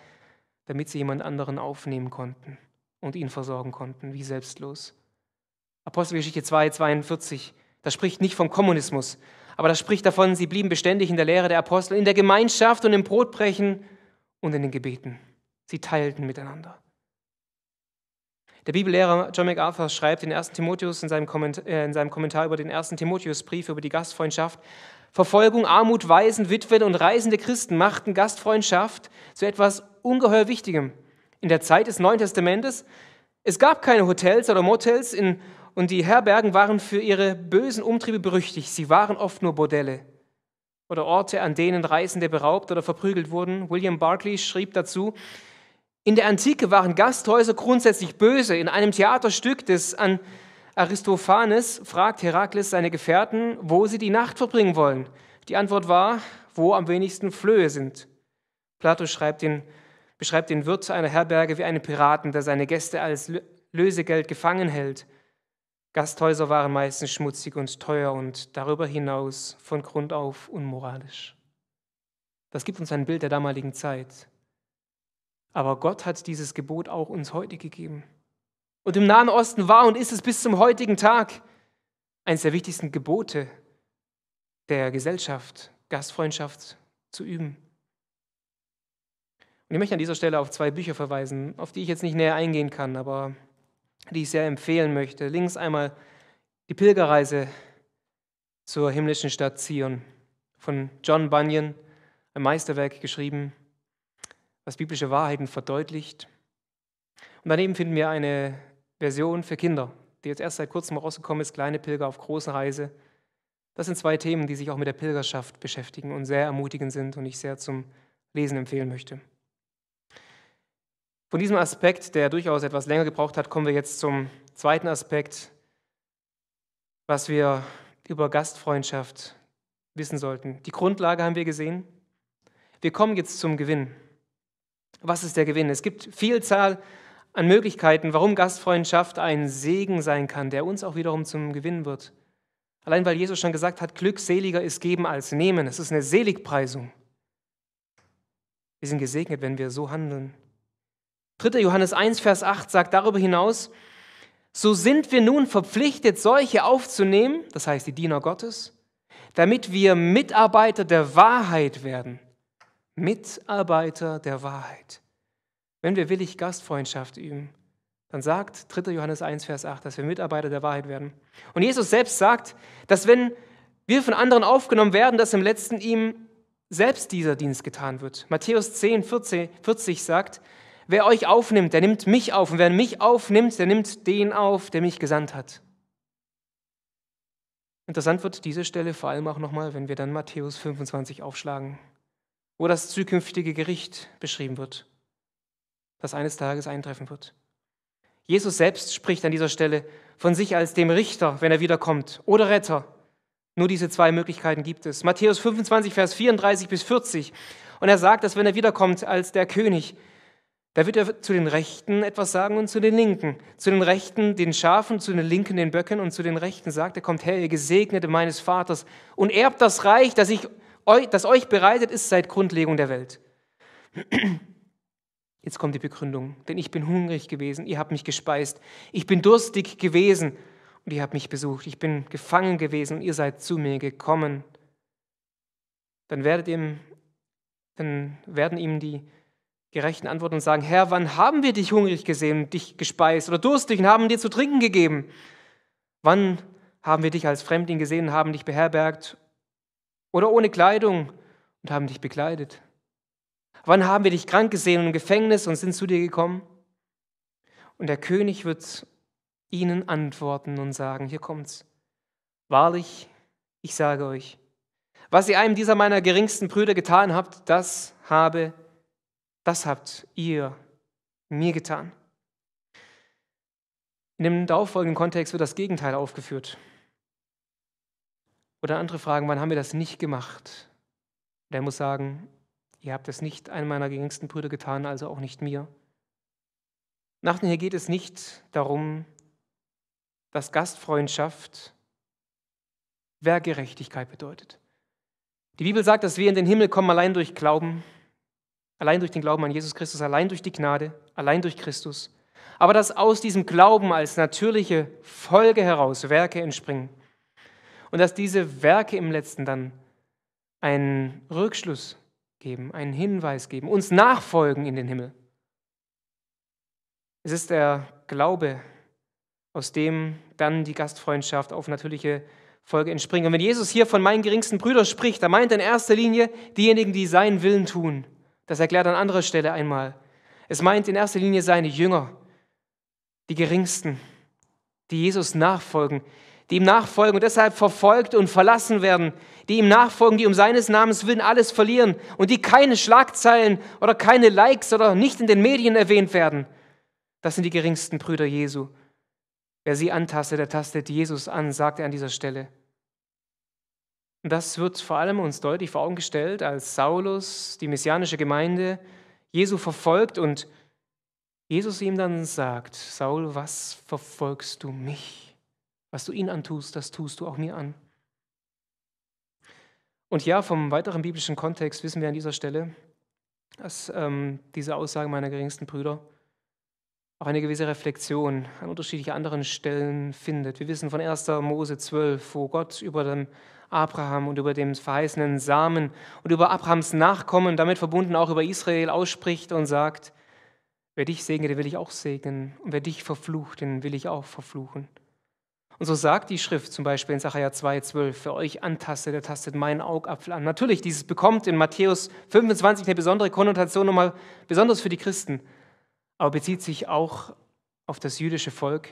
damit sie jemand anderen aufnehmen konnten und ihn versorgen konnten, wie selbstlos. Apostelgeschichte 2, 42, das spricht nicht vom Kommunismus, aber das spricht davon, sie blieben beständig in der Lehre der Apostel, in der Gemeinschaft und im Brotbrechen und in den Gebeten. Sie teilten miteinander. Der Bibellehrer John MacArthur schreibt in 1. Timotheus äh, in seinem, Kommentar über den 1. Timotheusbrief über die Gastfreundschaft, Verfolgung, Armut, Waisen, Witwen und reisende Christen machten Gastfreundschaft zu etwas ungeheuer Wichtigem. In der Zeit des Neuen Testamentes, es gab keine Hotels oder Motels in, und die Herbergen waren für ihre bösen Umtriebe berüchtigt. Sie waren oft nur Bordelle oder Orte, an denen Reisende beraubt oder verprügelt wurden. William Barclay schrieb dazu, in der Antike waren Gasthäuser grundsätzlich böse. In einem Theaterstück des an Aristophanes fragt Herakles seine Gefährten, wo sie die Nacht verbringen wollen. Die Antwort war, wo am wenigsten Flöhe sind. Plato den, beschreibt den Wirt einer Herberge wie einen Piraten, der seine Gäste als Lösegeld gefangen hält. Gasthäuser waren meistens schmutzig und teuer und darüber hinaus von Grund auf unmoralisch. Das gibt uns ein Bild der damaligen Zeit. Aber Gott hat dieses Gebot auch uns heute gegeben. Und im Nahen Osten war und ist es bis zum heutigen Tag eines der wichtigsten Gebote der Gesellschaft, Gastfreundschaft zu üben. Und ich möchte an dieser Stelle auf zwei Bücher verweisen, auf die ich jetzt nicht näher eingehen kann, aber die ich sehr empfehlen möchte. Links einmal die Pilgerreise zur himmlischen Stadt Zion von John Bunyan, ein Meisterwerk geschrieben was biblische Wahrheiten verdeutlicht. Und daneben finden wir eine Version für Kinder, die jetzt erst seit kurzem rausgekommen ist, Kleine Pilger auf großen Reise. Das sind zwei Themen, die sich auch mit der Pilgerschaft beschäftigen und sehr ermutigend sind und ich sehr zum Lesen empfehlen möchte. Von diesem Aspekt, der durchaus etwas länger gebraucht hat, kommen wir jetzt zum zweiten Aspekt, was wir über Gastfreundschaft wissen sollten. Die Grundlage haben wir gesehen. Wir kommen jetzt zum Gewinn. Was ist der Gewinn? Es gibt Vielzahl an Möglichkeiten, warum Gastfreundschaft ein Segen sein kann, der uns auch wiederum zum Gewinn wird. Allein weil Jesus schon gesagt hat, glückseliger ist geben als nehmen. Es ist eine Seligpreisung. Wir sind gesegnet, wenn wir so handeln. 3. Johannes 1, Vers 8 sagt darüber hinaus, so sind wir nun verpflichtet, solche aufzunehmen, das heißt die Diener Gottes, damit wir Mitarbeiter der Wahrheit werden. Mitarbeiter der Wahrheit. Wenn wir willig Gastfreundschaft üben, dann sagt 3. Johannes 1, Vers 8, dass wir Mitarbeiter der Wahrheit werden. Und Jesus selbst sagt, dass wenn wir von anderen aufgenommen werden, dass im letzten ihm selbst dieser Dienst getan wird. Matthäus 10, 14, 40 sagt, wer euch aufnimmt, der nimmt mich auf. Und wer mich aufnimmt, der nimmt den auf, der mich gesandt hat. Interessant wird diese Stelle vor allem auch nochmal, wenn wir dann Matthäus 25 aufschlagen wo das zukünftige Gericht beschrieben wird, das eines Tages eintreffen wird. Jesus selbst spricht an dieser Stelle von sich als dem Richter, wenn er wiederkommt, oder Retter. Nur diese zwei Möglichkeiten gibt es. Matthäus 25, Vers 34 bis 40. Und er sagt, dass wenn er wiederkommt als der König, da wird er zu den Rechten etwas sagen und zu den Linken. Zu den Rechten den Schafen, zu den Linken den Böcken und zu den Rechten sagt er, kommt her, ihr Gesegnete meines Vaters und erbt das Reich, das ich das euch bereitet ist seit Grundlegung der Welt. Jetzt kommt die Begründung, denn ich bin hungrig gewesen, ihr habt mich gespeist, ich bin durstig gewesen und ihr habt mich besucht, ich bin gefangen gewesen und ihr seid zu mir gekommen. Dann, ihm, dann werden ihm die gerechten Antworten und sagen, Herr, wann haben wir dich hungrig gesehen und dich gespeist oder durstig und haben dir zu trinken gegeben? Wann haben wir dich als Fremdling gesehen und haben dich beherbergt oder ohne Kleidung und haben dich bekleidet? Wann haben wir dich krank gesehen und im Gefängnis und sind zu dir gekommen? Und der König wird ihnen antworten und sagen, hier kommt's. Wahrlich, ich sage euch, was ihr einem dieser meiner geringsten Brüder getan habt, das habe, das habt ihr mir getan. In dem darauffolgenden Kontext wird das Gegenteil aufgeführt. Oder andere fragen, wann haben wir das nicht gemacht? Und er muss sagen, ihr habt es nicht einem meiner geringsten Brüder getan, also auch nicht mir. Nach hier geht es nicht darum, dass Gastfreundschaft Werkgerechtigkeit bedeutet. Die Bibel sagt, dass wir in den Himmel kommen allein durch Glauben, allein durch den Glauben an Jesus Christus, allein durch die Gnade, allein durch Christus. Aber dass aus diesem Glauben als natürliche Folge heraus Werke entspringen und dass diese Werke im letzten dann einen Rückschluss geben, einen Hinweis geben, uns nachfolgen in den Himmel. Es ist der Glaube, aus dem dann die Gastfreundschaft auf natürliche Folge entspringt. Und wenn Jesus hier von meinen geringsten Brüdern spricht, dann meint er in erster Linie diejenigen, die seinen Willen tun. Das erklärt an anderer Stelle einmal. Es meint in erster Linie seine Jünger, die geringsten, die Jesus nachfolgen, die ihm nachfolgen und deshalb verfolgt und verlassen werden, die ihm nachfolgen, die um seines Namens willen alles verlieren und die keine Schlagzeilen oder keine Likes oder nicht in den Medien erwähnt werden. Das sind die geringsten Brüder Jesu. Wer sie antastet, der tastet Jesus an, sagt er an dieser Stelle. Und das wird vor allem uns deutlich vor Augen gestellt, als Saulus die messianische Gemeinde Jesu verfolgt und Jesus ihm dann sagt, Saul, was verfolgst du mich? Was du ihnen antust, das tust du auch mir an. Und ja, vom weiteren biblischen Kontext wissen wir an dieser Stelle, dass ähm, diese Aussage meiner geringsten Brüder auch eine gewisse Reflexion an unterschiedlichen anderen Stellen findet. Wir wissen von 1. Mose 12, wo Gott über den Abraham und über den verheißenen Samen und über Abrahams Nachkommen, damit verbunden auch über Israel, ausspricht und sagt, wer dich segnet, den will ich auch segnen und wer dich verflucht, den will ich auch verfluchen. Und so sagt die Schrift zum Beispiel in Sacharja 2,12, für euch antastet, der tastet meinen Augapfel an. Natürlich, dieses bekommt in Matthäus 25 eine besondere Konnotation, nochmal besonders für die Christen, aber bezieht sich auch auf das jüdische Volk,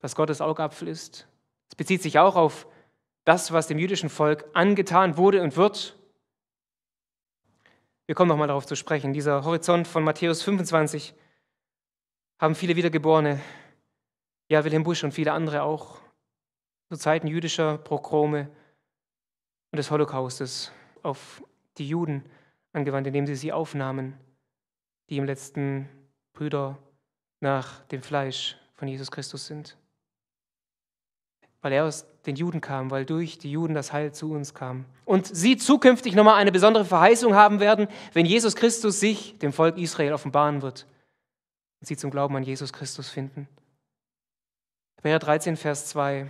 was Gottes Augapfel ist. Es bezieht sich auch auf das, was dem jüdischen Volk angetan wurde und wird. Wir kommen nochmal darauf zu sprechen. Dieser Horizont von Matthäus 25 haben viele Wiedergeborene ja, Wilhelm Busch und viele andere auch, zu Zeiten jüdischer Prochrome und des Holocaustes auf die Juden angewandt, indem sie sie aufnahmen, die im letzten Brüder nach dem Fleisch von Jesus Christus sind. Weil er aus den Juden kam, weil durch die Juden das Heil zu uns kam. Und sie zukünftig nochmal eine besondere Verheißung haben werden, wenn Jesus Christus sich dem Volk Israel offenbaren wird und sie zum Glauben an Jesus Christus finden. Hebräer 13, Vers 2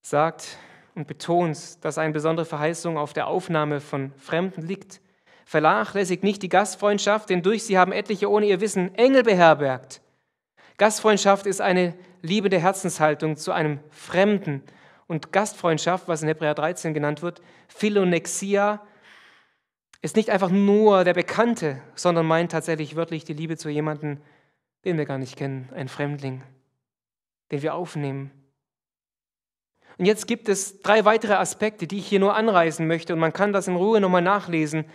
sagt und betont, dass eine besondere Verheißung auf der Aufnahme von Fremden liegt. Vernachlässigt nicht die Gastfreundschaft, denn durch sie haben etliche ohne ihr Wissen Engel beherbergt. Gastfreundschaft ist eine liebende Herzenshaltung zu einem Fremden. Und Gastfreundschaft, was in Hebräer 13 genannt wird, Philonexia, ist nicht einfach nur der Bekannte, sondern meint tatsächlich wörtlich die Liebe zu jemandem, den wir gar nicht kennen, ein Fremdling den wir aufnehmen. Und jetzt gibt es drei weitere Aspekte, die ich hier nur anreißen möchte und man kann das in Ruhe nochmal nachlesen,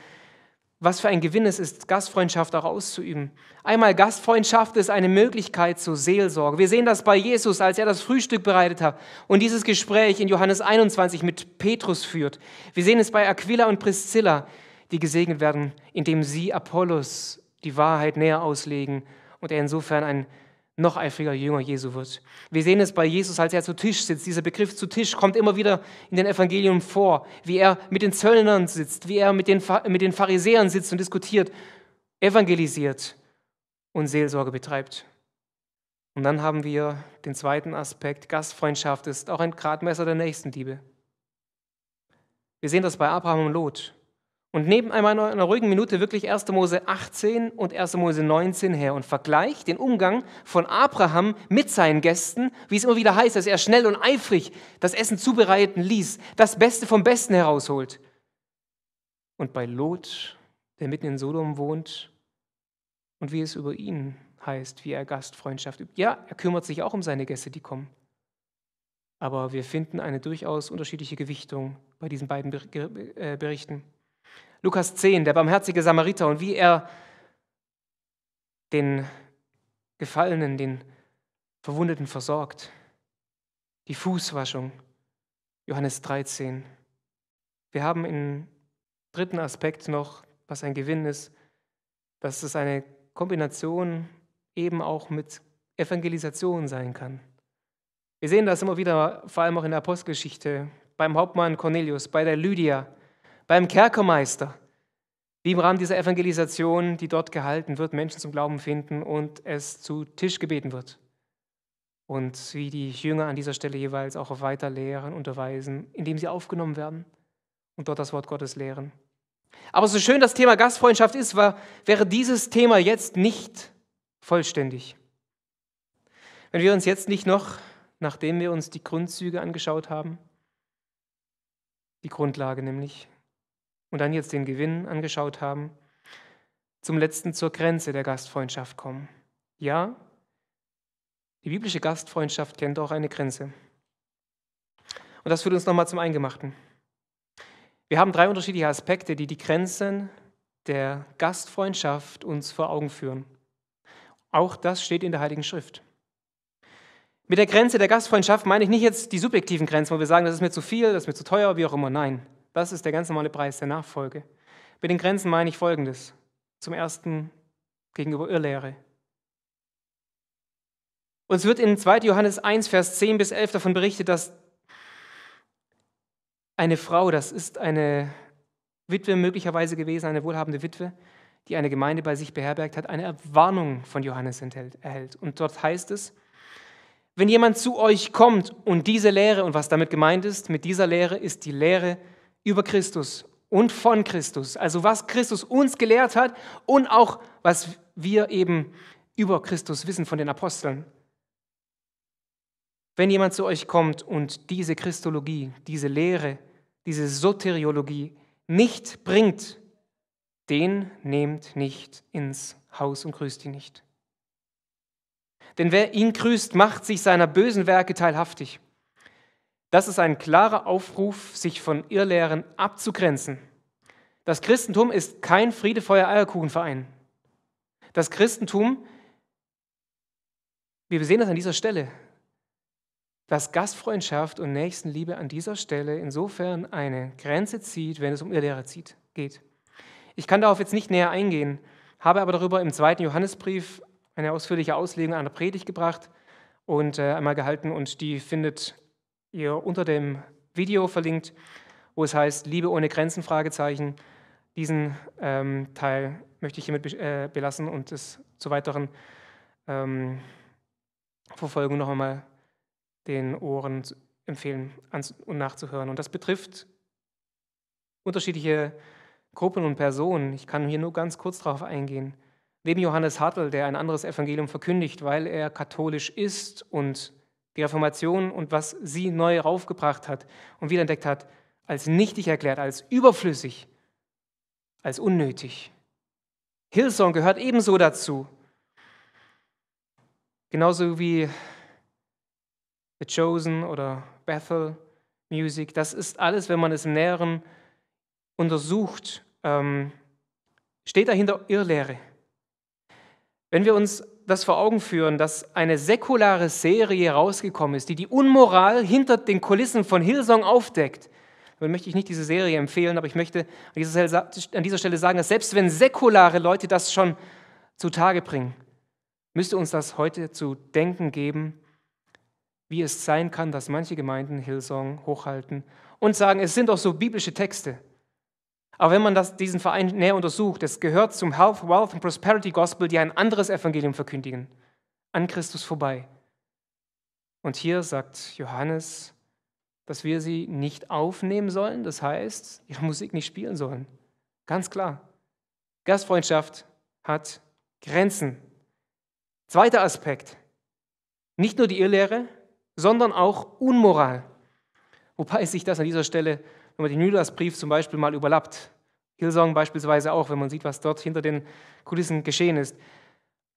was für ein Gewinn es ist, Gastfreundschaft auch auszuüben. Einmal, Gastfreundschaft ist eine Möglichkeit zur Seelsorge. Wir sehen das bei Jesus, als er das Frühstück bereitet hat und dieses Gespräch in Johannes 21 mit Petrus führt. Wir sehen es bei Aquila und Priscilla, die gesegnet werden, indem sie Apollos die Wahrheit näher auslegen und er insofern ein noch eifriger Jünger Jesu wird. Wir sehen es bei Jesus, als er zu Tisch sitzt. Dieser Begriff zu Tisch kommt immer wieder in den Evangelien vor, wie er mit den Zöllnern sitzt, wie er mit den, mit den Pharisäern sitzt und diskutiert, evangelisiert und Seelsorge betreibt. Und dann haben wir den zweiten Aspekt, Gastfreundschaft ist auch ein Gradmesser der Nächstenliebe. Wir sehen das bei Abraham und Lot und neben einmal einer ruhigen Minute wirklich 1. Mose 18 und 1. Mose 19 her und vergleicht den Umgang von Abraham mit seinen Gästen, wie es immer wieder heißt, dass er schnell und eifrig das Essen zubereiten ließ, das Beste vom Besten herausholt. Und bei Lot, der mitten in Sodom wohnt, und wie es über ihn heißt, wie er Gastfreundschaft übt. Ja, er kümmert sich auch um seine Gäste, die kommen. Aber wir finden eine durchaus unterschiedliche Gewichtung bei diesen beiden Berichten. Lukas 10, der barmherzige Samariter und wie er den Gefallenen, den Verwundeten versorgt. Die Fußwaschung, Johannes 13. Wir haben im dritten Aspekt noch, was ein Gewinn ist, dass es eine Kombination eben auch mit Evangelisation sein kann. Wir sehen das immer wieder, vor allem auch in der Apostelgeschichte, beim Hauptmann Cornelius, bei der Lydia, beim Kerkermeister, wie im Rahmen dieser Evangelisation, die dort gehalten wird, Menschen zum Glauben finden und es zu Tisch gebeten wird. Und wie die Jünger an dieser Stelle jeweils auch weiter lehren, unterweisen, indem sie aufgenommen werden und dort das Wort Gottes lehren. Aber so schön das Thema Gastfreundschaft ist, war, wäre dieses Thema jetzt nicht vollständig. Wenn wir uns jetzt nicht noch, nachdem wir uns die Grundzüge angeschaut haben, die Grundlage nämlich, und dann jetzt den Gewinn angeschaut haben, zum letzten zur Grenze der Gastfreundschaft kommen. Ja, die biblische Gastfreundschaft kennt auch eine Grenze. Und das führt uns nochmal zum Eingemachten. Wir haben drei unterschiedliche Aspekte, die die Grenzen der Gastfreundschaft uns vor Augen führen. Auch das steht in der Heiligen Schrift. Mit der Grenze der Gastfreundschaft meine ich nicht jetzt die subjektiven Grenzen, wo wir sagen, das ist mir zu viel, das ist mir zu teuer, wie auch immer. Nein. Das ist der ganz normale Preis der Nachfolge. Mit den Grenzen meine ich Folgendes. Zum Ersten gegenüber Irrlehre. Uns wird in 2. Johannes 1, Vers 10 bis 11 davon berichtet, dass eine Frau, das ist eine Witwe möglicherweise gewesen, eine wohlhabende Witwe, die eine Gemeinde bei sich beherbergt hat, eine Warnung von Johannes erhält. Und dort heißt es, wenn jemand zu euch kommt und diese Lehre und was damit gemeint ist, mit dieser Lehre ist die Lehre über Christus und von Christus. Also was Christus uns gelehrt hat und auch was wir eben über Christus wissen von den Aposteln. Wenn jemand zu euch kommt und diese Christologie, diese Lehre, diese Soteriologie nicht bringt, den nehmt nicht ins Haus und grüßt ihn nicht. Denn wer ihn grüßt, macht sich seiner bösen Werke teilhaftig. Das ist ein klarer Aufruf, sich von Irrlehren abzugrenzen. Das Christentum ist kein friedefeuer Eierkuchenverein. Das Christentum, wir sehen das an dieser Stelle, dass Gastfreundschaft und Nächstenliebe an dieser Stelle insofern eine Grenze zieht, wenn es um Irrlehre zieht, geht. Ich kann darauf jetzt nicht näher eingehen, habe aber darüber im zweiten Johannesbrief eine ausführliche Auslegung einer Predigt gebracht und äh, einmal gehalten und die findet ihr unter dem Video verlinkt, wo es heißt Liebe ohne Grenzen, Fragezeichen. Diesen ähm, Teil möchte ich hiermit be äh, belassen und es zur weiteren ähm, Verfolgung noch einmal den Ohren empfehlen und nachzuhören. Und das betrifft unterschiedliche Gruppen und Personen. Ich kann hier nur ganz kurz darauf eingehen. Neben Johannes Hartl, der ein anderes Evangelium verkündigt, weil er katholisch ist und die Reformation und was sie neu raufgebracht hat und wiederentdeckt hat, als nichtig erklärt, als überflüssig, als unnötig. Hillsong gehört ebenso dazu. Genauso wie The Chosen oder Bethel Music. Das ist alles, wenn man es im Näheren untersucht, ähm, steht dahinter Irrlehre. Wenn wir uns das vor Augen führen, dass eine säkulare Serie rausgekommen ist, die die Unmoral hinter den Kulissen von Hillsong aufdeckt, dann möchte ich nicht diese Serie empfehlen, aber ich möchte an dieser Stelle sagen, dass selbst wenn säkulare Leute das schon zutage bringen, müsste uns das heute zu denken geben, wie es sein kann, dass manche Gemeinden Hillsong hochhalten und sagen, es sind doch so biblische Texte. Aber wenn man das, diesen Verein näher untersucht, es gehört zum Health, Wealth and Prosperity Gospel, die ein anderes Evangelium verkündigen, an Christus vorbei. Und hier sagt Johannes, dass wir sie nicht aufnehmen sollen, das heißt, ihre Musik nicht spielen sollen. Ganz klar. Gastfreundschaft hat Grenzen. Zweiter Aspekt. Nicht nur die Irrlehre, sondern auch Unmoral. Wobei sich das an dieser Stelle wenn man den Judas-Brief zum Beispiel mal überlappt. Hillsong beispielsweise auch, wenn man sieht, was dort hinter den Kulissen geschehen ist.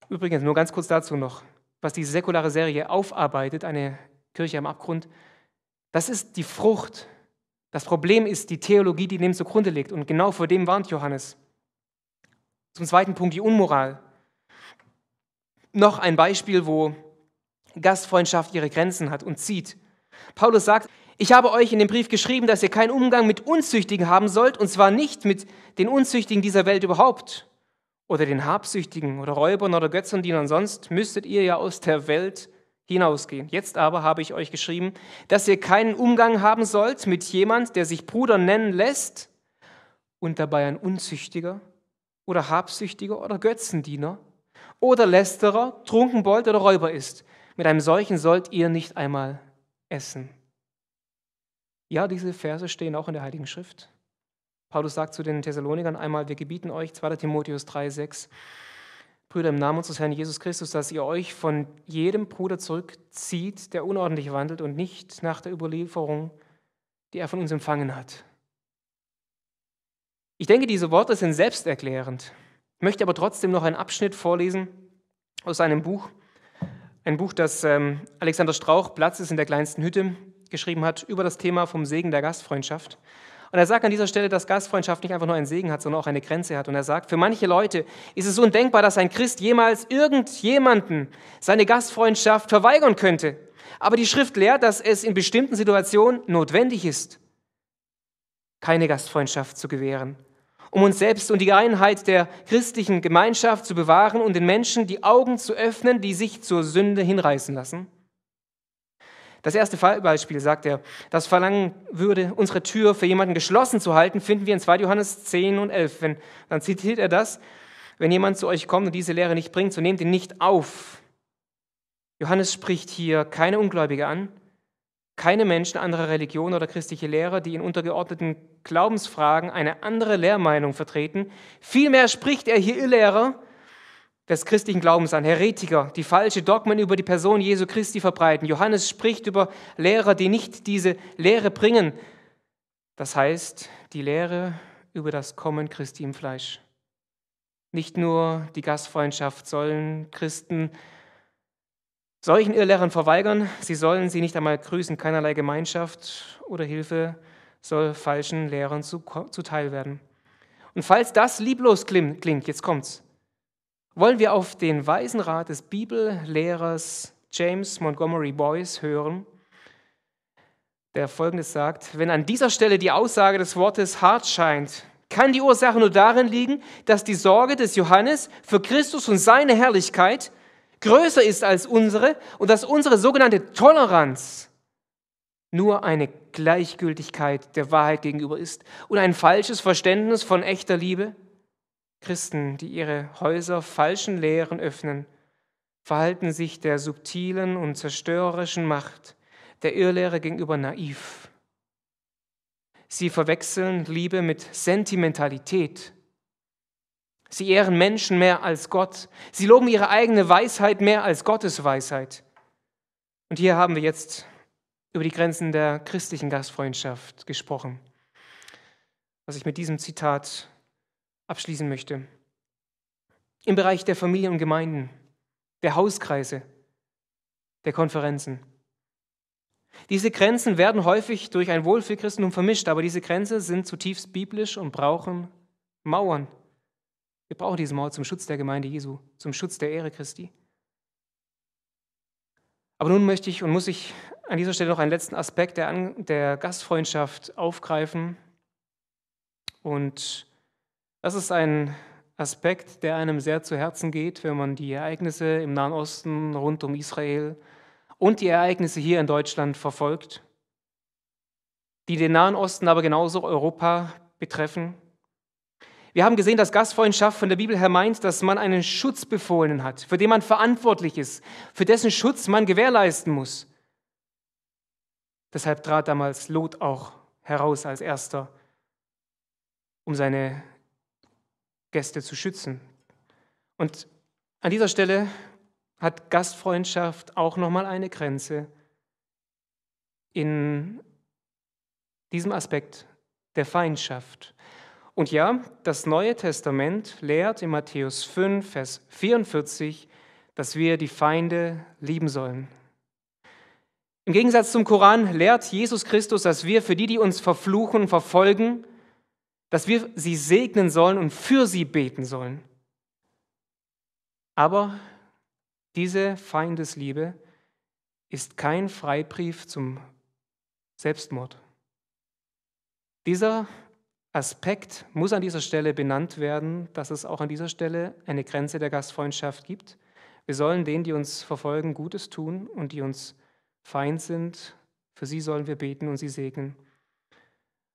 Übrigens, nur ganz kurz dazu noch, was diese säkulare Serie aufarbeitet, eine Kirche am Abgrund, das ist die Frucht. Das Problem ist die Theologie, die dem zugrunde liegt. Und genau vor dem warnt Johannes. Zum zweiten Punkt die Unmoral. Noch ein Beispiel, wo Gastfreundschaft ihre Grenzen hat und zieht. Paulus sagt, ich habe euch in dem Brief geschrieben, dass ihr keinen Umgang mit Unzüchtigen haben sollt, und zwar nicht mit den Unzüchtigen dieser Welt überhaupt oder den Habsüchtigen oder Räubern oder Götzendienern, sonst müsstet ihr ja aus der Welt hinausgehen. Jetzt aber habe ich euch geschrieben, dass ihr keinen Umgang haben sollt mit jemand, der sich Bruder nennen lässt und dabei ein Unzüchtiger oder Habsüchtiger oder Götzendiener oder Lästerer, Trunkenbold oder Räuber ist. Mit einem solchen sollt ihr nicht einmal essen. Ja, diese Verse stehen auch in der Heiligen Schrift. Paulus sagt zu den Thessalonikern einmal, wir gebieten euch, 2 Timotheus 3, 6, Brüder im Namen unseres Herrn Jesus Christus, dass ihr euch von jedem Bruder zurückzieht, der unordentlich wandelt und nicht nach der Überlieferung, die er von uns empfangen hat. Ich denke, diese Worte sind selbsterklärend, ich möchte aber trotzdem noch einen Abschnitt vorlesen aus einem Buch, ein Buch, das ähm, Alexander Strauch Platz ist in der kleinsten Hütte, geschrieben hat über das Thema vom Segen der Gastfreundschaft. Und er sagt an dieser Stelle, dass Gastfreundschaft nicht einfach nur einen Segen hat, sondern auch eine Grenze hat. Und er sagt, für manche Leute ist es undenkbar, dass ein Christ jemals irgendjemanden seine Gastfreundschaft verweigern könnte. Aber die Schrift lehrt, dass es in bestimmten Situationen notwendig ist, keine Gastfreundschaft zu gewähren, um uns selbst und die Einheit der christlichen Gemeinschaft zu bewahren und den Menschen die Augen zu öffnen, die sich zur Sünde hinreißen lassen. Das erste Fallbeispiel sagt er, das verlangen würde, unsere Tür für jemanden geschlossen zu halten, finden wir in 2 Johannes 10 und 11. Wenn, dann zitiert er das, wenn jemand zu euch kommt und diese Lehre nicht bringt, so nehmt ihn nicht auf. Johannes spricht hier keine Ungläubige an, keine Menschen anderer Religion oder christliche Lehre, die in untergeordneten Glaubensfragen eine andere Lehrmeinung vertreten. Vielmehr spricht er hier Irrlehrer des christlichen Glaubens an, Heretiker, die falsche Dogmen über die Person Jesu Christi verbreiten. Johannes spricht über Lehrer, die nicht diese Lehre bringen, das heißt die Lehre über das Kommen Christi im Fleisch. Nicht nur die Gastfreundschaft sollen Christen solchen Irrlehrern verweigern, sie sollen sie nicht einmal grüßen, keinerlei Gemeinschaft oder Hilfe soll falschen Lehrern zuteil werden. Und falls das lieblos klingt, jetzt kommt's, wollen wir auf den weisen Rat des Bibellehrers James Montgomery Boyce hören, der folgendes sagt: Wenn an dieser Stelle die Aussage des Wortes hart scheint, kann die Ursache nur darin liegen, dass die Sorge des Johannes für Christus und seine Herrlichkeit größer ist als unsere und dass unsere sogenannte Toleranz nur eine Gleichgültigkeit der Wahrheit gegenüber ist und ein falsches Verständnis von echter Liebe Christen, die ihre Häuser falschen Lehren öffnen, verhalten sich der subtilen und zerstörerischen Macht der Irrlehre gegenüber naiv. Sie verwechseln Liebe mit Sentimentalität. Sie ehren Menschen mehr als Gott. Sie loben ihre eigene Weisheit mehr als Gottes Weisheit. Und hier haben wir jetzt über die Grenzen der christlichen Gastfreundschaft gesprochen. Was ich mit diesem Zitat abschließen möchte. Im Bereich der Familien und Gemeinden, der Hauskreise, der Konferenzen. Diese Grenzen werden häufig durch ein Wohlfühlchristentum vermischt, aber diese Grenzen sind zutiefst biblisch und brauchen Mauern. Wir brauchen diese Mauer zum Schutz der Gemeinde Jesu, zum Schutz der Ehre Christi. Aber nun möchte ich und muss ich an dieser Stelle noch einen letzten Aspekt der, der Gastfreundschaft aufgreifen und das ist ein Aspekt, der einem sehr zu Herzen geht, wenn man die Ereignisse im Nahen Osten rund um Israel und die Ereignisse hier in Deutschland verfolgt, die den Nahen Osten aber genauso Europa betreffen. Wir haben gesehen, dass Gastfreundschaft von der Bibel her meint, dass man einen Schutzbefohlenen hat, für den man verantwortlich ist, für dessen Schutz man gewährleisten muss. Deshalb trat damals Lot auch heraus als erster, um seine Gäste zu schützen. Und an dieser Stelle hat Gastfreundschaft auch nochmal eine Grenze in diesem Aspekt der Feindschaft. Und ja, das Neue Testament lehrt in Matthäus 5, Vers 44, dass wir die Feinde lieben sollen. Im Gegensatz zum Koran lehrt Jesus Christus, dass wir für die, die uns verfluchen, verfolgen, dass wir sie segnen sollen und für sie beten sollen. Aber diese Feindesliebe ist kein Freibrief zum Selbstmord. Dieser Aspekt muss an dieser Stelle benannt werden, dass es auch an dieser Stelle eine Grenze der Gastfreundschaft gibt. Wir sollen denen, die uns verfolgen, Gutes tun und die uns feind sind, für sie sollen wir beten und sie segnen.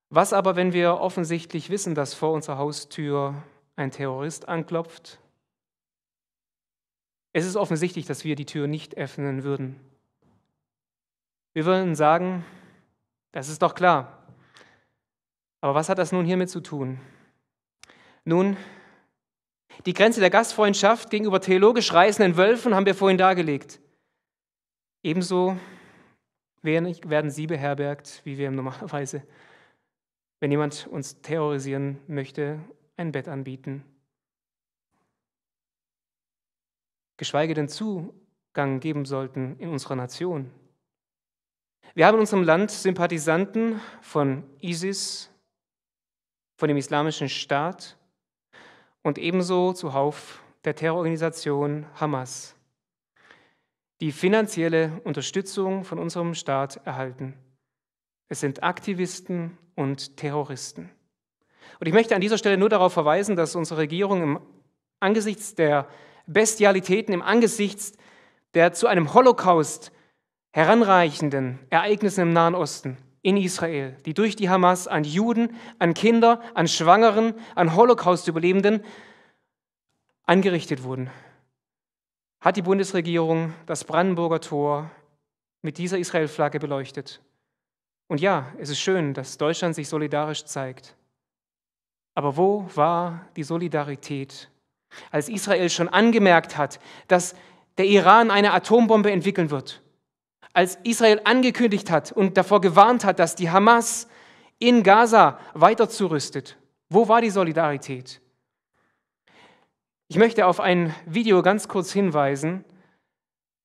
Was aber, wenn wir offensichtlich wissen, dass vor unserer Haustür ein Terrorist anklopft? Es ist offensichtlich, dass wir die Tür nicht öffnen würden. Wir würden sagen, das ist doch klar. Aber was hat das nun hiermit zu tun? Nun, die Grenze der Gastfreundschaft gegenüber theologisch reisenden Wölfen haben wir vorhin dargelegt. Ebenso werden sie beherbergt, wie wir normalerweise wenn jemand uns terrorisieren möchte, ein Bett anbieten. Geschweige denn Zugang geben sollten in unserer Nation. Wir haben in unserem Land Sympathisanten von ISIS, von dem Islamischen Staat und ebenso zuhauf der Terrororganisation Hamas, die finanzielle Unterstützung von unserem Staat erhalten. Es sind Aktivisten und Terroristen. Und ich möchte an dieser Stelle nur darauf verweisen, dass unsere Regierung im angesichts der Bestialitäten, im angesichts der zu einem Holocaust heranreichenden Ereignisse im Nahen Osten in Israel, die durch die Hamas an Juden, an Kinder, an Schwangeren, an Holocaust-Überlebenden angerichtet wurden, hat die Bundesregierung das Brandenburger Tor mit dieser Israel-Flagge beleuchtet und ja, es ist schön, dass Deutschland sich solidarisch zeigt. Aber wo war die Solidarität, als Israel schon angemerkt hat, dass der Iran eine Atombombe entwickeln wird? Als Israel angekündigt hat und davor gewarnt hat, dass die Hamas in Gaza weiterzurüstet? Wo war die Solidarität? Ich möchte auf ein Video ganz kurz hinweisen.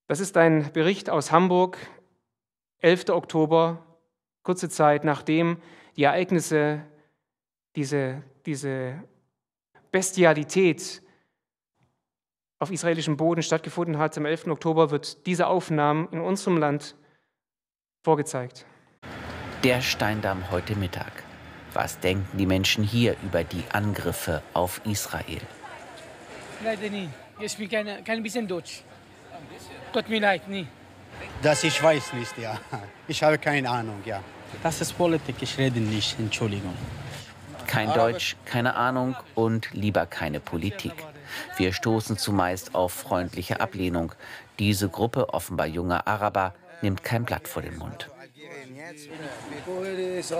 Das ist ein Bericht aus Hamburg, 11. Oktober Kurze Zeit nachdem die Ereignisse, diese, diese Bestialität auf israelischem Boden stattgefunden hat, am 11. Oktober wird diese Aufnahme in unserem Land vorgezeigt. Der Steindamm heute Mittag. Was denken die Menschen hier über die Angriffe auf Israel? Leider nicht. Ich spiele kein, kein bisschen Deutsch. Tut mir leid, nie. Das ich weiß nicht, ja. Ich habe keine Ahnung, ja. Das ist Politik, ich rede nicht, Entschuldigung. Kein Deutsch, keine Ahnung und lieber keine Politik. Wir stoßen zumeist auf freundliche Ablehnung. Diese Gruppe offenbar junger Araber nimmt kein Blatt vor den Mund.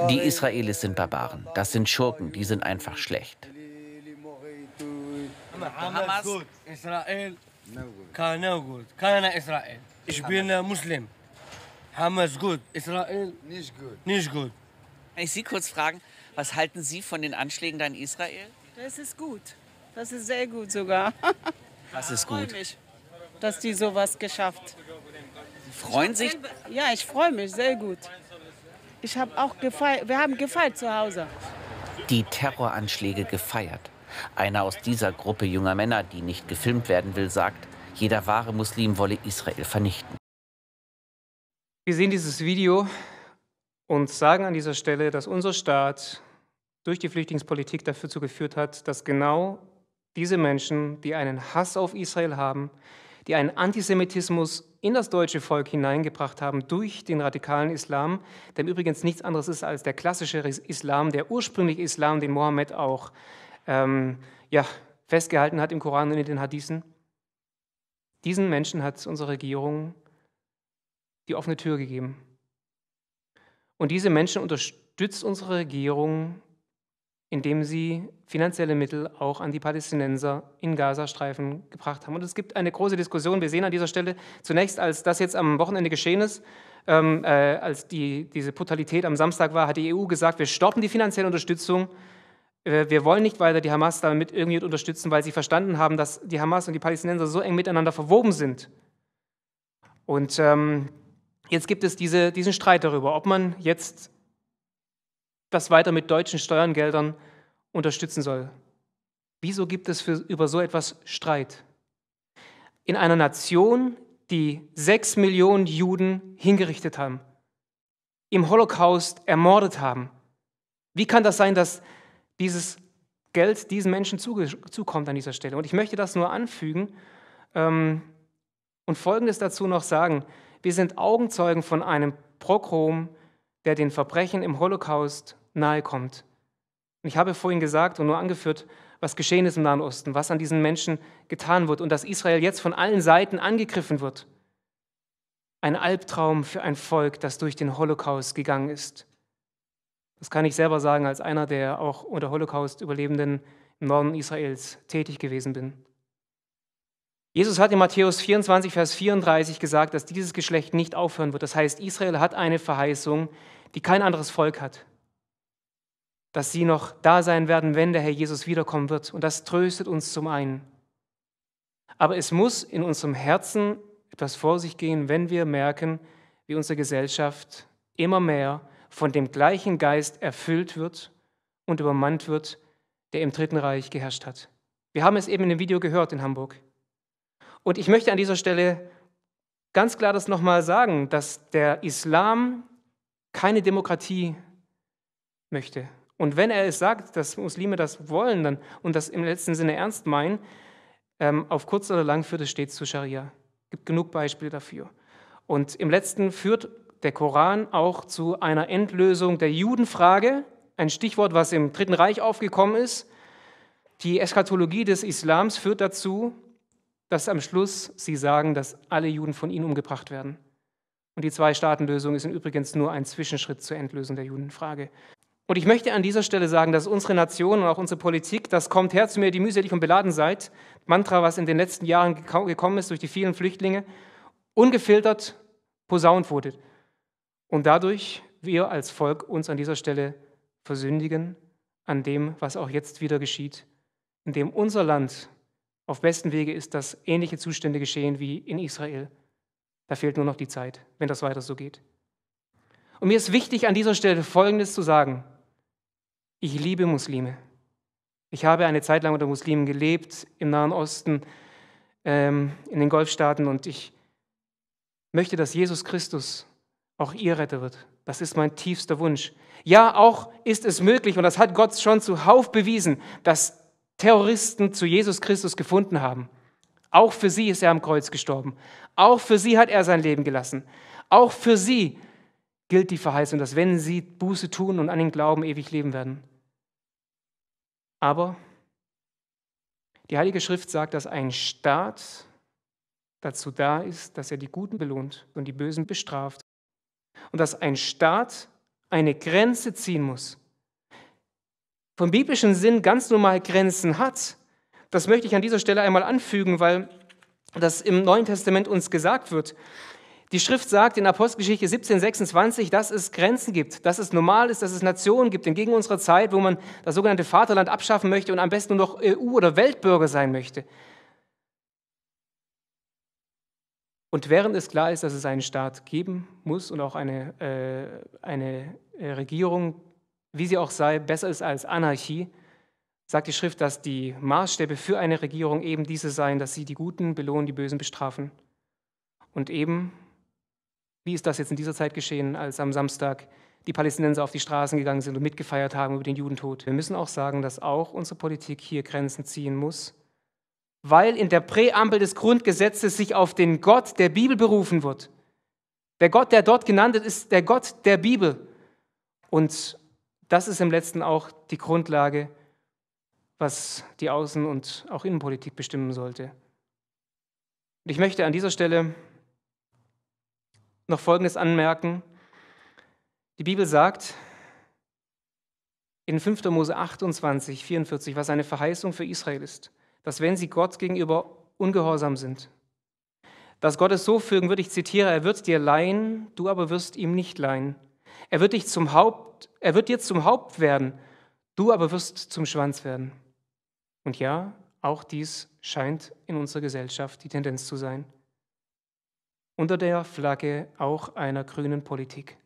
Die Israelis sind Barbaren, das sind Schurken, die sind einfach schlecht. Hamas, Israel, keine Israel. Ich bin äh, Muslim. Hamas gut, Israel nicht gut. Nicht gut. Wenn ich Sie kurz fragen, was halten Sie von den Anschlägen da in Israel? Das ist gut. Das ist sehr gut sogar. Das ist gut? Ich freue mich, dass die sowas geschafft. Sie freuen sich? Ja, ich freue mich sehr gut. Ich habe auch gefeiert. Wir haben gefeiert zu Hause. Die Terroranschläge gefeiert. Einer aus dieser Gruppe junger Männer, die nicht gefilmt werden will, sagt, jeder wahre Muslim wolle Israel vernichten. Wir sehen dieses Video und sagen an dieser Stelle, dass unser Staat durch die Flüchtlingspolitik dafür geführt hat, dass genau diese Menschen, die einen Hass auf Israel haben, die einen Antisemitismus in das deutsche Volk hineingebracht haben durch den radikalen Islam, der übrigens nichts anderes ist als der klassische Islam, der ursprüngliche Islam, den Mohammed auch ähm, ja, festgehalten hat im Koran und in den Hadithen. Diesen Menschen hat unsere Regierung die offene Tür gegeben. Und diese Menschen unterstützt unsere Regierung, indem sie finanzielle Mittel auch an die Palästinenser in Gazastreifen gebracht haben. Und es gibt eine große Diskussion. Wir sehen an dieser Stelle zunächst, als das jetzt am Wochenende geschehen ist, ähm, äh, als die, diese Brutalität am Samstag war, hat die EU gesagt, wir stoppen die finanzielle Unterstützung wir wollen nicht weiter die Hamas damit irgendwie unterstützen, weil sie verstanden haben, dass die Hamas und die Palästinenser so eng miteinander verwoben sind. Und ähm, jetzt gibt es diese, diesen Streit darüber, ob man jetzt das weiter mit deutschen Steuergeldern unterstützen soll. Wieso gibt es für, über so etwas Streit? In einer Nation, die sechs Millionen Juden hingerichtet haben, im Holocaust ermordet haben. Wie kann das sein, dass dieses Geld diesen Menschen zukommt an dieser Stelle. Und ich möchte das nur anfügen ähm, und Folgendes dazu noch sagen. Wir sind Augenzeugen von einem Progrom, der den Verbrechen im Holocaust nahekommt. Und ich habe vorhin gesagt und nur angeführt, was geschehen ist im Nahen Osten, was an diesen Menschen getan wird und dass Israel jetzt von allen Seiten angegriffen wird. Ein Albtraum für ein Volk, das durch den Holocaust gegangen ist. Das kann ich selber sagen als einer, der auch unter Holocaust-Überlebenden im Norden Israels tätig gewesen bin. Jesus hat in Matthäus 24, Vers 34 gesagt, dass dieses Geschlecht nicht aufhören wird. Das heißt, Israel hat eine Verheißung, die kein anderes Volk hat, dass sie noch da sein werden, wenn der Herr Jesus wiederkommen wird. Und das tröstet uns zum einen. Aber es muss in unserem Herzen etwas vor sich gehen, wenn wir merken, wie unsere Gesellschaft immer mehr von dem gleichen Geist erfüllt wird und übermannt wird, der im Dritten Reich geherrscht hat. Wir haben es eben in dem Video gehört in Hamburg. Und ich möchte an dieser Stelle ganz klar das nochmal sagen, dass der Islam keine Demokratie möchte. Und wenn er es sagt, dass Muslime das wollen dann, und das im letzten Sinne ernst meinen, ähm, auf kurz oder lang führt es stets zu Scharia. Es gibt genug Beispiele dafür. Und im letzten führt der Koran auch zu einer Endlösung der Judenfrage, ein Stichwort, was im Dritten Reich aufgekommen ist. Die Eschatologie des Islams führt dazu, dass am Schluss sie sagen, dass alle Juden von ihnen umgebracht werden. Und die Zwei-Staaten-Lösung ist übrigens nur ein Zwischenschritt zur Endlösung der Judenfrage. Und ich möchte an dieser Stelle sagen, dass unsere Nation und auch unsere Politik, das kommt her zu mir, die mühselig und beladen seid, Mantra, was in den letzten Jahren gekommen ist durch die vielen Flüchtlinge, ungefiltert posaunt wurde und dadurch wir als Volk uns an dieser Stelle versündigen an dem, was auch jetzt wieder geschieht, in dem unser Land auf besten Wege ist, dass ähnliche Zustände geschehen wie in Israel. Da fehlt nur noch die Zeit, wenn das weiter so geht. Und mir ist wichtig, an dieser Stelle Folgendes zu sagen. Ich liebe Muslime. Ich habe eine Zeit lang unter Muslimen gelebt, im Nahen Osten, ähm, in den Golfstaaten, und ich möchte, dass Jesus Christus auch ihr Retter wird. Das ist mein tiefster Wunsch. Ja, auch ist es möglich, und das hat Gott schon zuhauf bewiesen, dass Terroristen zu Jesus Christus gefunden haben. Auch für sie ist er am Kreuz gestorben. Auch für sie hat er sein Leben gelassen. Auch für sie gilt die Verheißung, dass wenn sie Buße tun und an den Glauben ewig leben werden. Aber die Heilige Schrift sagt, dass ein Staat dazu da ist, dass er die Guten belohnt und die Bösen bestraft und dass ein Staat eine Grenze ziehen muss. Vom biblischen Sinn ganz normal Grenzen hat. Das möchte ich an dieser Stelle einmal anfügen, weil das im Neuen Testament uns gesagt wird. Die Schrift sagt in Apostelgeschichte 1726, dass es Grenzen gibt, dass es normal ist, dass es Nationen gibt, entgegen unserer Zeit, wo man das sogenannte Vaterland abschaffen möchte und am besten nur noch EU- oder Weltbürger sein möchte. Und während es klar ist, dass es einen Staat geben muss und auch eine, äh, eine äh, Regierung, wie sie auch sei, besser ist als Anarchie, sagt die Schrift, dass die Maßstäbe für eine Regierung eben diese seien, dass sie die Guten belohnen, die Bösen bestrafen. Und eben, wie ist das jetzt in dieser Zeit geschehen, als am Samstag die Palästinenser auf die Straßen gegangen sind und mitgefeiert haben über den Judentod? Wir müssen auch sagen, dass auch unsere Politik hier Grenzen ziehen muss weil in der Präambel des Grundgesetzes sich auf den Gott der Bibel berufen wird. Der Gott, der dort genannt ist, ist der Gott der Bibel. Und das ist im letzten auch die Grundlage, was die Außen- und auch Innenpolitik bestimmen sollte. Und ich möchte an dieser Stelle noch Folgendes anmerken. Die Bibel sagt in 5. Mose 28, 44, was eine Verheißung für Israel ist dass wenn sie Gott gegenüber ungehorsam sind, dass Gott es so fügen wird, ich zitiere, er wird dir leihen, du aber wirst ihm nicht leihen. Er wird, dich zum Haupt, er wird dir zum Haupt werden, du aber wirst zum Schwanz werden. Und ja, auch dies scheint in unserer Gesellschaft die Tendenz zu sein. Unter der Flagge auch einer grünen Politik.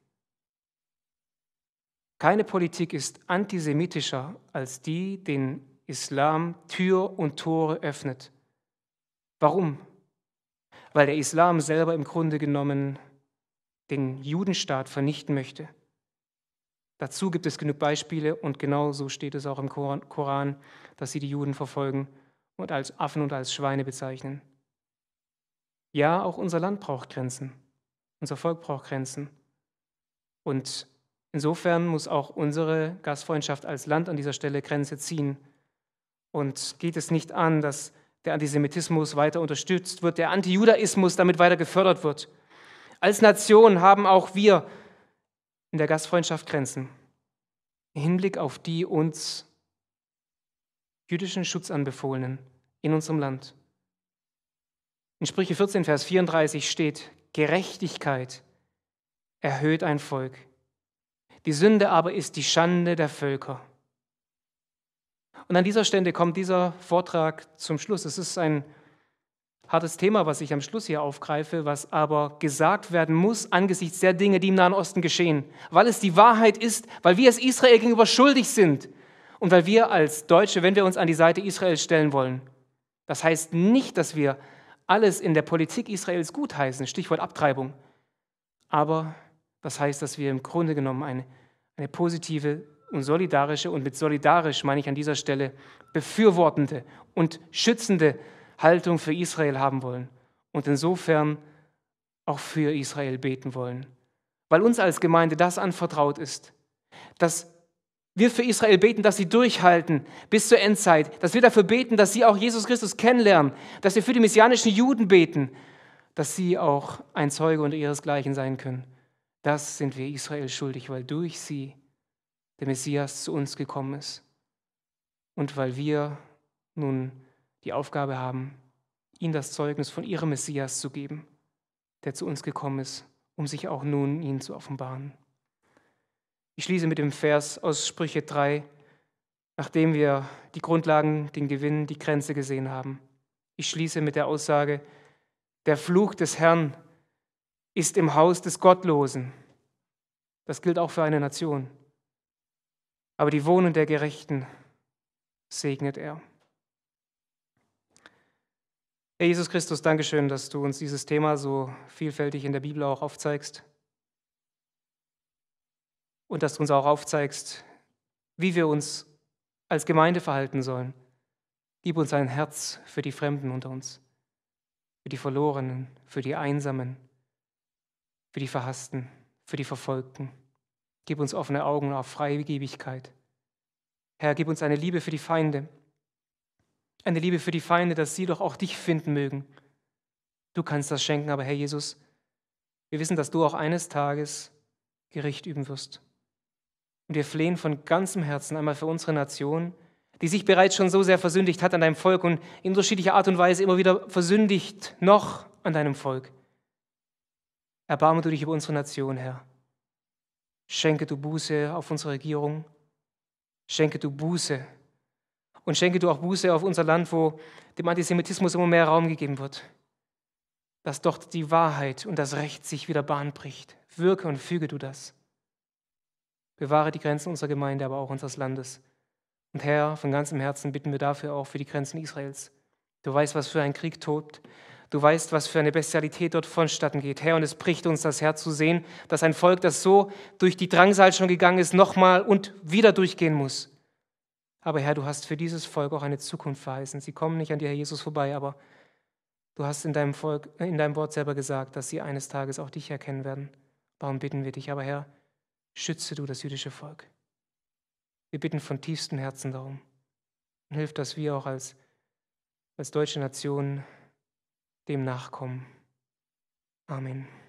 Keine Politik ist antisemitischer als die, den Islam Tür und Tore öffnet. Warum? Weil der Islam selber im Grunde genommen den Judenstaat vernichten möchte. Dazu gibt es genug Beispiele und genau so steht es auch im Koran, dass sie die Juden verfolgen und als Affen und als Schweine bezeichnen. Ja, auch unser Land braucht Grenzen, unser Volk braucht Grenzen. Und insofern muss auch unsere Gastfreundschaft als Land an dieser Stelle Grenze ziehen und geht es nicht an, dass der Antisemitismus weiter unterstützt wird, der Antijudaismus damit weiter gefördert wird. Als Nation haben auch wir in der Gastfreundschaft Grenzen. Im Hinblick auf die uns jüdischen Schutzanbefohlenen in unserem Land. In Sprüche 14, Vers 34 steht, Gerechtigkeit erhöht ein Volk. Die Sünde aber ist die Schande der Völker. Und an dieser Stelle kommt dieser Vortrag zum Schluss. Es ist ein hartes Thema, was ich am Schluss hier aufgreife, was aber gesagt werden muss angesichts der Dinge, die im Nahen Osten geschehen, weil es die Wahrheit ist, weil wir es Israel gegenüber schuldig sind und weil wir als Deutsche, wenn wir uns an die Seite Israels stellen wollen, das heißt nicht, dass wir alles in der Politik Israels gutheißen, Stichwort Abtreibung, aber das heißt, dass wir im Grunde genommen eine, eine positive und solidarische, und mit solidarisch meine ich an dieser Stelle befürwortende und schützende Haltung für Israel haben wollen und insofern auch für Israel beten wollen. Weil uns als Gemeinde das anvertraut ist, dass wir für Israel beten, dass sie durchhalten bis zur Endzeit, dass wir dafür beten, dass sie auch Jesus Christus kennenlernen, dass wir für die messianischen Juden beten, dass sie auch ein Zeuge unter ihresgleichen sein können. Das sind wir Israel schuldig, weil durch sie der Messias zu uns gekommen ist. Und weil wir nun die Aufgabe haben, ihnen das Zeugnis von ihrem Messias zu geben, der zu uns gekommen ist, um sich auch nun ihnen zu offenbaren. Ich schließe mit dem Vers aus Sprüche 3, nachdem wir die Grundlagen, den Gewinn, die Grenze gesehen haben. Ich schließe mit der Aussage, der Fluch des Herrn ist im Haus des Gottlosen. Das gilt auch für eine Nation aber die Wohnung der Gerechten segnet er. Herr Jesus Christus, Dankeschön, dass du uns dieses Thema so vielfältig in der Bibel auch aufzeigst und dass du uns auch aufzeigst, wie wir uns als Gemeinde verhalten sollen. Gib uns ein Herz für die Fremden unter uns, für die Verlorenen, für die Einsamen, für die Verhassten, für die Verfolgten. Gib uns offene Augen auf Freigebigkeit. Herr, gib uns eine Liebe für die Feinde. Eine Liebe für die Feinde, dass sie doch auch dich finden mögen. Du kannst das schenken, aber Herr Jesus, wir wissen, dass du auch eines Tages Gericht üben wirst. Und wir flehen von ganzem Herzen einmal für unsere Nation, die sich bereits schon so sehr versündigt hat an deinem Volk und in unterschiedlicher Art und Weise immer wieder versündigt noch an deinem Volk. Erbarme du dich über unsere Nation, Herr. Schenke du Buße auf unsere Regierung. Schenke du Buße. Und schenke du auch Buße auf unser Land, wo dem Antisemitismus immer mehr Raum gegeben wird. Dass dort die Wahrheit und das Recht sich wieder Bahn bricht. Wirke und füge du das. Bewahre die Grenzen unserer Gemeinde, aber auch unseres Landes. Und Herr, von ganzem Herzen bitten wir dafür auch für die Grenzen Israels. Du weißt, was für ein Krieg tobt. Du weißt, was für eine Bestialität dort vonstatten geht, Herr, und es bricht uns das Herz zu sehen, dass ein Volk, das so durch die Drangsal schon gegangen ist, nochmal und wieder durchgehen muss. Aber Herr, du hast für dieses Volk auch eine Zukunft verheißen. Sie kommen nicht an dir, Herr Jesus, vorbei, aber du hast in deinem, Volk, in deinem Wort selber gesagt, dass sie eines Tages auch dich erkennen werden. Darum bitten wir dich, aber Herr, schütze du das jüdische Volk. Wir bitten von tiefstem Herzen darum. Und hilf, dass wir auch als, als deutsche Nation dem nachkommen. Amen.